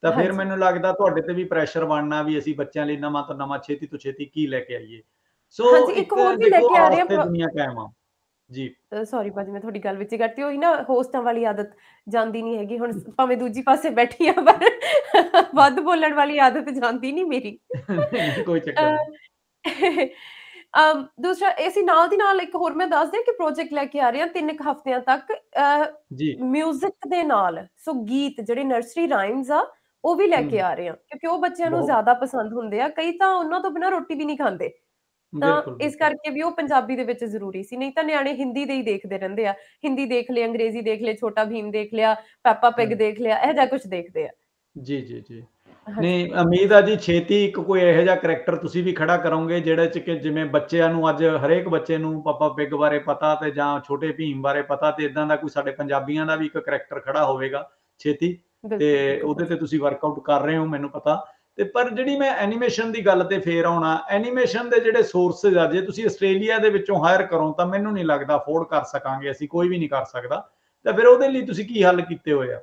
ਤਾਂ ਫਿਰ ਮੈਨੂੰ ਲੱਗਦਾ ਤੁਹਾਡੇ ਤੇ ਵੀ ਪ੍ਰੈਸ਼ਰ ਬਣਨਾ ਵੀ ਅਸੀਂ ਬੱਚਿਆਂ ਲਈ ਨਵਾਂ ਤੋਂ ਨਵਾਂ ਛੇਤੀ ਤੋਂ ਛੇਤੀ ਕੀ ਲੈ ਕੇ ਆਈਏ ਸੋ ਇੱਕ ਹੋਰ ਵੀ ਲੈ ਕੇ ਆ ਰਹੇ ਆ ਦੁਨੀਆ ਕਾਇਮ ਆ ਜੀ
ਸੌਰੀ ਭਾਜੀ ਮੈਂ ਤੁਹਾਡੀ ਗੱਲ ਵਿੱਚ ਹੀ ਕੱਟਤੀ ਹੋਈ ਨਾ ਹੋਸਟਾਂ ਵਾਲੀ ਆਦਤ ਜਾਂਦੀ ਨਹੀਂ ਹੈਗੀ ਹੁਣ ਭਾਵੇਂ ਦੂਜੀ ਪਾਸੇ ਬੈਠੀ ਆ ਪਰ ਵੱਧ ਬੋਲਣ ਵਾਲੀ ਆਦਤ ਜਾਂਦੀ ਨਹੀਂ ਮੇਰੀ ਕੋਈ ਚੱਕਰ ਅਮ ਦੂਸਰਾ ਇਸੇ ਨਾਲ ਦੀ ਨਾਲ ਇੱਕ ਹੋਰ ਮੈਂ ਦੱਸ ਦਿਆਂ ਕਿ ਪ੍ਰੋਜੈਕਟ ਲੈ ਕੇ ਆ ਰਹੇ ਹਾਂ ਤਿੰਨ ਇੱਕ ਹਫ਼ਤਿਆਂ ਤੱਕ ਜੀ 뮤직 ਦੇ ਨਾਲ ਸੋ ਗੀਤ ਜਿਹੜੇ ਨਰਸਰੀ ਰਾਈਮਸ ਆ ਉਹ ਵੀ ਲੈ ਕੇ ਆ ਰਹੇ ਹਾਂ ਕਿਉਂਕਿ ਉਹ ਬੱਚਿਆਂ ਨੂੰ ਜ਼ਿਆਦਾ ਪਸੰਦ ਹੁੰਦੇ ਆ ਕਈ ਤਾਂ ਉਹਨਾਂ ਤੋਂ ਬਿਨਾ ਰੋਟੀ ਵੀ ਨਹੀਂ ਖਾਂਦੇ ਤਾਂ ਇਸ ਕਰਕੇ ਵੀ ਉਹ ਪੰਜਾਬੀ ਦੇ ਵਿੱਚ ਜ਼ਰੂਰੀ ਸੀ ਨਹੀਂ ਤਾਂ ਨਿਆਣੇ ਹਿੰਦੀ ਦੇ ਹੀ ਦੇਖਦੇ ਰਹਿੰਦੇ ਆ ਹਿੰਦੀ ਦੇਖ ਲੈ ਅੰਗਰੇਜ਼ੀ ਦੇਖ ਲੈ ਛੋਟਾ ਭੀਮ ਦੇਖ ਲਿਆ ਪਾਪਾ ਪਿਗ ਦੇਖ ਲਿਆ ਇਹ ਜਾਂ ਕੁਝ ਦੇਖਦੇ ਆ
ਜੀ ਜੀ ਜੀ ਨਹੀਂ ਉਮੀਦ ਆ ਜੀ ਛੇਤੀ ਇੱਕ ਕੋਈ ਇਹੋ ਜਿਹਾ ਕੈਰੈਕਟਰ ਤੁਸੀਂ ਵੀ ਖੜਾ ਕਰੋਗੇ ਜਿਹੜਾ ਚ ਕਿ ਜਿਵੇਂ ਬੱਚਿਆਂ ਨੂੰ ਅੱਜ ਹਰੇਕ ਬੱਚੇ ਨੂੰ ਪਾਪਾ ਪਿਗ ਬਾਰੇ ਪਤਾ ਤੇ ਜਾਂ ਛੋਟੇ ਭੀਮ ਬਾਰੇ ਪਤਾ ਤੇ ਇਦਾਂ ਦਾ ਕੋਈ ਸਾਡੇ ਪੰਜਾਬੀਆਂ ਦਾ ਵੀ ਇੱਕ ਕੈਰੈਕਟਰ ਖੜਾ ਹੋਵੇਗਾ ਛੇਤੀ ਤੇ ਉਹਦੇ ਤੇ ਤੁਸੀਂ ਵਰਕਆਊਟ ਕਰ ਰਹੇ ਹੋ ਮੈਨੂੰ ਪਤਾ ਤੇ ਪਰ ਜਿਹੜੀ ਮੈਂ ਐਨੀਮੇਸ਼ਨ ਦੀ ਗੱਲ ਤੇ ਫੇਰ ਆਉਣਾ ਐਨੀਮੇਸ਼ਨ ਦੇ ਜਿਹੜੇ ਸੋਰਸਸ ਆ ਜੇ ਤੁਸੀਂ ਆਸਟ੍ਰੇਲੀਆ ਦੇ ਵਿੱਚੋਂ ਹਾਇਰ ਕਰੋ ਤਾਂ ਮੈਨੂੰ ਨਹੀਂ ਲੱਗਦਾ ਅਫੋਰਡ ਕਰ ਸਕਾਂਗੇ ਅਸੀਂ ਕੋਈ ਵੀ ਨਹੀਂ ਕਰ ਸਕਦਾ ਤਾਂ ਫਿਰ ਉਹਦੇ ਲਈ ਤੁਸੀਂ ਕੀ ਹੱਲ ਕੀਤੇ ਹੋਏ ਆ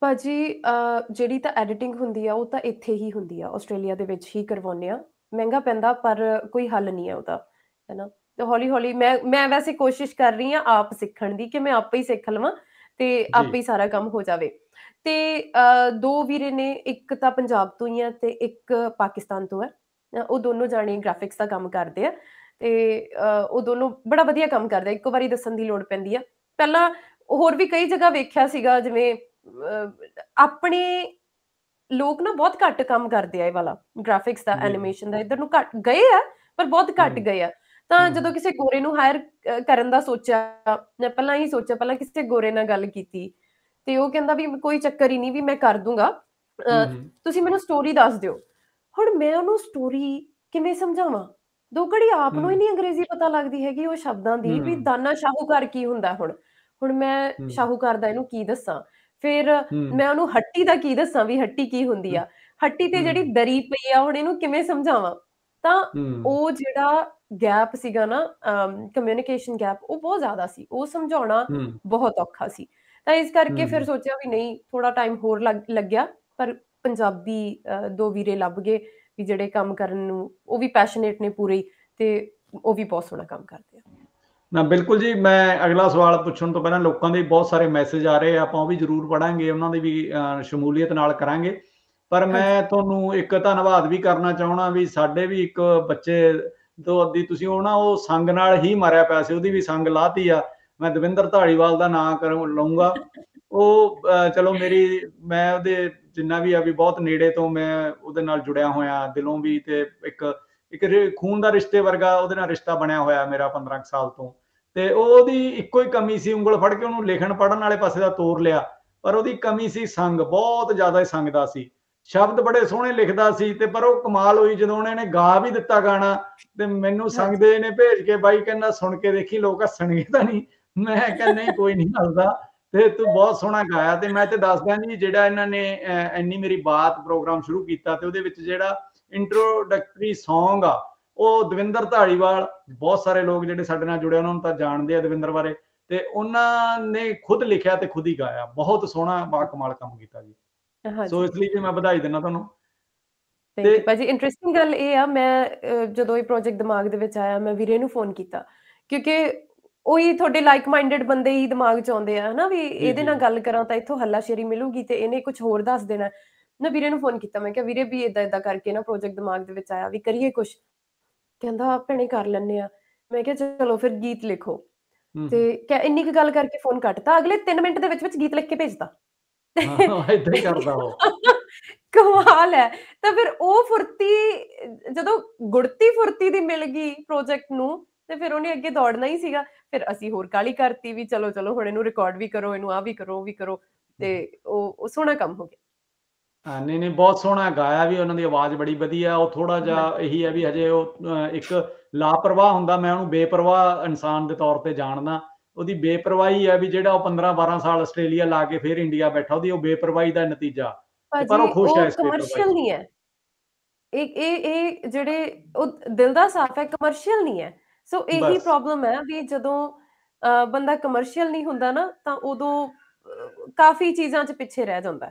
ਭਾਜੀ ਜਿਹੜੀ ਤਾਂ ਐਡੀਟਿੰਗ ਹੁੰਦੀ ਆ ਉਹ ਤਾਂ ਇੱਥੇ ਹੀ ਹੁੰਦੀ ਆ ਆਸਟ੍ਰੇਲੀਆ ਦੇ ਵਿੱਚ ਹੀ ਕਰਵਾਉਂਦੇ ਆ ਮਹਿੰਗਾ ਪੈਂਦਾ ਪਰ ਕੋਈ ਹੱਲ ਨਹੀਂ ਆ ਉਹਦਾ ਹੈਨਾ ਤੇ ਹੌਲੀ ਹੌਲੀ ਮੈਂ ਮੈਂ ਵੈਸੇ ਕੋਸ਼ਿਸ਼ ਕਰ ਰਹੀ ਆ ਆਪ ਸਿੱਖਣ ਦੀ ਕਿ ਮੈਂ ਆਪੇ ਹੀ ਸਿੱਖ ਲਵਾਂ ਤੇ ਆਪੇ ਹੀ ਸਾਰਾ ਕੰਮ ਹੋ ਜਾਵੇ ਤੇ ਦੋ ਵੀਰੇ ਨੇ ਇੱਕ ਤਾਂ ਪੰਜਾਬ ਤੋਂ ਹੀ ਆ ਤੇ ਇੱਕ ਪਾਕਿਸਤਾਨ ਤੋਂ ਹੈ ਉਹ ਦੋਨੋਂ ਜਾਣੇ ਗ੍ਰਾਫਿਕਸ ਦਾ ਕੰਮ ਕਰਦੇ ਆ ਤੇ ਉਹ ਦੋਨੋਂ ਬੜਾ ਵਧੀਆ ਕੰਮ ਕਰਦੇ ਆ ਇੱਕੋ ਵਾਰੀ ਦੱਸਣ ਦੀ ਲੋੜ ਪੈਂਦੀ ਆ ਪਹਿਲਾਂ ਹੋਰ ਵੀ ਕਈ ਜਗ੍ਹਾ ਵੇਖਿਆ ਸੀਗਾ ਜਿਵੇਂ ਆਪਣੇ ਲੋਕ ਨਾ ਬਹੁਤ ਘੱਟ ਕੰਮ ਕਰਦੇ ਆ ਇਹ ਵਾਲਾ ਗ੍ਰਾਫਿਕਸ ਦਾ ਐਨੀਮੇਸ਼ਨ ਦਾ ਇਧਰ ਨੂੰ ਘੱਟ ਗਏ ਆ ਪਰ ਬਹੁਤ ਘੱਟ ਗਏ ਆ ਤਾਂ ਜਦੋਂ ਕਿਸੇ ਗੋਰੇ ਨੂੰ ਹਾਇਰ ਕਰਨ ਦਾ ਸੋਚਿਆ ਪਹਿਲਾਂ ਹੀ ਸੋਚਿਆ ਪਹਿਲਾਂ ਕਿਸੇ ਗੋਰੇ ਨਾਲ ਗੱਲ ਕੀਤੀ ਤੇ ਉਹ ਕਹਿੰਦਾ ਵੀ ਕੋਈ ਚੱਕਰ ਹੀ ਨਹੀਂ ਵੀ ਮੈਂ ਕਰ ਦੂੰਗਾ ਤੁਸੀਂ ਮੈਨੂੰ ਸਟੋਰੀ ਦੱਸ ਦਿਓ ਹੁਣ ਮੈਂ ਉਹਨੂੰ ਸਟੋਰੀ ਕਿਵੇਂ ਸਮਝਾਵਾਂ ਦੋਕੜੀ ਆਪ ਨੂੰ ਹੀ ਨਹੀਂ ਅੰਗਰੇਜ਼ੀ ਪਤਾ ਲੱਗਦੀ ਹੈਗੀ ਉਹ ਸ਼ਬਦਾਂ ਦੀ ਵੀ ਦਾਨਾ ਸ਼ਾਹੂਕਾਰ ਕੀ ਹੁੰਦਾ ਹੁਣ ਹੁਣ ਮੈਂ ਸ਼ਾਹੂਕਾਰ ਦਾ ਇਹਨੂੰ ਕੀ ਦੱਸਾਂ ਫਿਰ ਮੈਂ ਉਹਨੂੰ ਹੱਟੀ ਦਾ ਕੀ ਦੱਸਾਂ ਵੀ ਹੱਟੀ ਕੀ ਹੁੰਦੀ ਆ ਹੱਟੀ ਤੇ ਜਿਹੜੀ ਦਰੀ ਪਈ ਆ ਹੁਣ ਇਹਨੂੰ ਕਿਵੇਂ ਸਮਝਾਵਾਂ ਤਾਂ ਉਹ ਜਿਹੜਾ ਗੈਪ ਸੀਗਾ ਨਾ ਕਮਿਊਨੀਕੇਸ਼ਨ ਗੈਪ ਉਹ ਬਹੁਤ ਜ਼ਿਆਦਾ ਸੀ ਉਹ ਸਮਝਾਉਣਾ ਬਹੁਤ ਔਖਾ ਸੀ ਤਾਂ ਇਸ ਕਰਕੇ ਫਿਰ ਸੋਚਿਆ ਵੀ ਨਹੀਂ ਥੋੜਾ ਟਾਈਮ ਹੋਰ ਲੱਗਿਆ ਪਰ ਪੰਜਾਬੀ ਦੋ ਵੀਰੇ ਲੱਭ ਗਏ ਵੀ ਜਿਹੜੇ ਕੰਮ ਕਰਨ ਨੂੰ ਉਹ ਵੀ ਪੈਸ਼ਨੇਟ ਨੇ ਪੂਰੇ ਤੇ ਉਹ ਵੀ ਬਹੁਤ ਸੋਹਣਾ ਕੰਮ ਕਰਦੇ ਆ
ਨਾ ਬਿਲਕੁਲ ਜੀ ਮੈਂ ਅਗਲਾ ਸਵਾਲ ਪੁੱਛਣ ਤੋਂ ਪਹਿਲਾਂ ਲੋਕਾਂ ਦੇ ਬਹੁਤ ਸਾਰੇ ਮੈਸੇਜ ਆ ਰਹੇ ਆ ਆਪਾਂ ਉਹ ਵੀ ਜ਼ਰੂਰ ਪੜਾਂਗੇ ਉਹਨਾਂ ਦੇ ਵੀ ਸ਼ਮੂਲੀਅਤ ਨਾਲ ਕਰਾਂਗੇ ਪਰ ਮੈਂ ਤੁਹਾਨੂੰ ਇੱਕ ਧੰਨਵਾਦ ਵੀ ਕਰਨਾ ਚਾਹਣਾ ਵੀ ਸਾਡੇ ਵੀ ਇੱਕ ਬੱਚੇ ਤੋਂ ਅੱਧੀ ਤੁਸੀਂ ਉਹ ਨਾ ਉਹ ਸੰਗ ਨਾਲ ਹੀ ਮਾਰਿਆ ਪਿਆ ਸੀ ਉਹਦੀ ਵੀ ਸੰਗ ਲਾਤੀ ਆ ਮੈਂ ਦਵਿੰਦਰ ਧਾਲੀਵਾਲ ਦਾ ਨਾਂ ਕਰੂੰ ਲਵਾਂਗਾ ਉਹ ਚਲੋ ਮੇਰੀ ਮੈਂ ਉਹਦੇ ਜਿੰਨਾ ਵੀ ਆ ਵੀ ਬਹੁਤ ਨੇੜੇ ਤੋਂ ਮੈਂ ਉਹਦੇ ਨਾਲ ਜੁੜਿਆ ਹੋਇਆ ਦਿਲੋਂ ਵੀ ਤੇ ਇੱਕ ਇੱਕ ਖੂਨ ਦਾ ਰਿਸ਼ਤੇ ਵਰਗਾ ਉਹਦੇ ਨਾਲ ਰਿਸ਼ਤਾ ਬਣਿਆ ਹੋਇਆ ਮੇਰਾ 15 ਸਾਲ ਤੋਂ ਤੇ ਉਹਦੀ ਇੱਕੋ ਹੀ ਕਮੀ ਸੀ ਉਂਗਲ ਫੜ ਕੇ ਉਹਨੂੰ ਲਿਖਣ ਪੜਨ ਵਾਲੇ ਪਾਸੇ ਦਾ ਤੋਰ ਲਿਆ ਪਰ ਉਹਦੀ ਕਮੀ ਸੀ ਸੰਗ ਬਹੁਤ ਜ਼ਿਆਦਾ ਸੰਗ ਦਾ ਸੀ ਸ਼ਬਦ ਬੜੇ ਸੋਹਣੇ ਲਿਖਦਾ ਸੀ ਤੇ ਪਰ ਉਹ ਕਮਾਲ ਹੋਈ ਜਦੋਂ ਉਹਨੇ ਨੇ ਗਾ ਵੀ ਦਿੱਤਾ ਗਾਣਾ ਤੇ ਮੈਨੂੰ ਸੰਗਦੇ ਨੇ ਭੇਜ ਕੇ ਬਾਈ ਕਹਿੰਦਾ ਸੁਣ ਕੇ ਦੇਖੀ ਲੋਕ ਹੱਸਣਗੇ ਤਾਂ ਨਹੀਂ ਮੈਂ ਕਿਹਾ ਨਹੀਂ ਕੋਈ ਨਹੀਂ ਹੱਸਦਾ ਤੇ ਤੂੰ ਬਹੁਤ ਸੋਹਣਾ ਗਾਇਆ ਤੇ ਮੈਂ ਤੇ ਦੱਸਦਾ ਜੀ ਜਿਹੜਾ ਇਹਨਾਂ ਨੇ ਇੰਨੀ ਮੇਰੀ ਬਾਤ ਪ੍ਰੋਗਰਾਮ ਸ਼ੁਰੂ ਕੀਤਾ ਤੇ ਉਹਦੇ ਵਿੱਚ ਜਿਹੜਾ ਇੰਟਰੋਡਕਟਰੀ Song ਆ ਉਹ ਦਵਿੰਦਰ ਢਾਲੀਵਾਲ ਬਹੁਤ ਸਾਰੇ ਲੋਕ ਜਿਹੜੇ ਸਾਡੇ ਨਾਲ ਜੁੜੇ ਉਹਨਾਂ ਨੂੰ ਤਾਂ ਜਾਣਦੇ ਆ ਦਵਿੰਦਰ ਬਾਰੇ ਤੇ ਉਹਨਾਂ ਨੇ ਖੁਦ ਲਿਖਿਆ ਤੇ ਖੁਦ ਹੀ ਗਾਇਆ ਬਹੁਤ ਸੋਹਣਾ ਬਾ ਕਮਾਲ ਕੰਮ ਕੀਤਾ ਜੀ ਸੋ ਇਸ ਲਈ ਵੀ ਮੈਂ ਵਧਾਈ ਦਿੰਦਾ ਤੁਹਾਨੂੰ
ਤੇ ਭਾਜੀ ਇੰਟਰਸਟਿੰਗ ਗੱਲ ਇਹ ਆ ਮੈਂ ਜਦੋਂ ਇਹ ਪ੍ਰੋਜੈਕਟ ਦਿਮਾਗ ਦੇ ਵਿੱਚ ਆਇਆ ਮੈਂ ਵੀਰੇ ਨੂੰ ਫੋਨ ਕੀਤਾ ਕਿਉਂਕਿ ਉਹੀ ਤੁਹਾਡੇ ਲਾਈਕ ਮਾਈਂਡਡ ਬੰਦੇ ਹੀ ਦਿਮਾਗ 'ਚ ਆਉਂਦੇ ਆ ਹਨਾ ਵੀ ਇਹਦੇ ਨਾਲ ਗੱਲ ਕਰਾਂ ਤਾਂ ਇੱਥੋਂ ਹੱਲਾਸ਼ੇਰੀ ਮਿਲੂਗੀ ਤੇ ਇਹਨੇ ਕੁਝ ਹੋਰ ਦੱਸ ਦੇਣਾ ਨਾ ਵੀਰੇ ਨੂੰ ਫੋਨ ਕੀਤਾ ਮੈਂ ਕਿਹਾ ਵੀਰੇ ਵੀ ਇਦਾਂ ਇਦਾਂ ਕਰਕੇ ਨਾ ਪ੍ਰੋਜੈਕਟ ਦਿਮਾਗ ਦੇ ਵਿੱਚ ਆਇਆ ਵੀ ਕਰੀਏ ਕੁਝ ਕਹਿੰਦਾ ਭੈਣੇ ਕਰ ਲੈਣੇ ਆ ਮੈਂ ਕਿਹਾ ਚਲੋ ਫਿਰ ਗੀਤ ਲਿਖੋ ਤੇ ਕਿ ਇੰਨੀ ਕੁ ਗੱਲ ਕਰਕੇ ਫੋਨ ਕੱਟਤਾ ਅਗਲੇ 3 ਮਿੰਟ ਦੇ ਵਿੱਚ ਵਿੱਚ ਗੀਤ ਲਿਖ ਕੇ ਭੇਜਦਾ ਹਾਂ ਇਦਾਂ ਹੀ ਕਰਦਾ ਉਹ ਕਮਾਲ ਹੈ ਤਾਂ ਫਿਰ ਉਹ ਫੁਰਤੀ ਜਦੋਂ ਗੁੜਤੀ ਫੁਰਤੀ ਦੀ ਮਿਲ ਗਈ ਪ੍ਰੋਜੈਕਟ ਨੂੰ ਤੇ ਫਿਰ ਉਹਨੇ ਅੱਗੇ ਦੌੜਨਾ ਹੀ ਸੀਗਾ ਫਿਰ ਅਸੀਂ ਹੋਰ ਕਾਲੀ ਕਰਤੀ ਵੀ ਚਲੋ ਚਲੋ ਹੁਣ ਇਹਨੂੰ ਰਿਕਾਰਡ ਵੀ ਕਰੋ ਇਹਨੂੰ ਆ ਵੀ ਕਰੋ ਵੀ ਕਰੋ ਤੇ ਉਹ ਉਹ ਸੋਹਣਾ ਕੰਮ ਹੋ ਗਿਆ
ਹਾਂ ਨਹੀਂ ਨਹੀਂ ਬਹੁਤ ਸੋਹਣਾ ਗਾਇਆ ਵੀ ਉਹਨਾਂ ਦੀ ਆਵਾਜ਼ ਬੜੀ ਵਧੀਆ ਉਹ ਥੋੜਾ ਜਿਹਾ ਇਹੀ ਹੈ ਵੀ ਹਜੇ ਉਹ ਇੱਕ ਲਾਪਰਵਾਹ ਹੁੰਦਾ ਮੈਂ ਉਹਨੂੰ ਬੇਪਰਵਾਹ ਇਨਸਾਨ ਦੇ ਤੌਰ ਤੇ ਜਾਣਦਾ ਉਹਦੀ ਬੇਪਰਵਾਹੀ ਹੈ ਵੀ ਜਿਹੜਾ ਉਹ 15 12 ਸਾਲ ਆਸਟ੍ਰੇਲੀਆ ਲਾ ਕੇ ਫਿਰ ਇੰਡੀਆ ਬੈਠਾ ਉਹਦੀ ਉਹ ਬੇਪਰਵਾਹੀ ਦਾ ਨਤੀਜਾ
ਪਰ ਉਹ ਖੁਸ਼ ਹੈ ਇਸ ਕਮਰਸ਼ੀਅਲ ਨਹੀਂ ਹੈ ਇਹ ਇਹ ਇਹ ਜਿਹੜੇ ਉਹ ਦਿਲ ਦਾ ਸਾਫ ਹੈ ਕਮਰਸ਼ੀਅਲ ਨਹੀਂ ਹੈ ਸੋ ਇਹੀ ਪ੍ਰੋਬਲਮ ਹੈ ਵੀ ਜਦੋਂ ਬੰਦਾ ਕਮਰਸ਼ੀਅਲ ਨਹੀਂ ਹੁੰਦਾ ਨਾ ਤਾਂ ਉਦੋਂ ਕਾਫੀ ਚੀਜ਼ਾਂ 'ਚ ਪਿੱਛੇ ਰਹਿ ਜਾਂਦਾ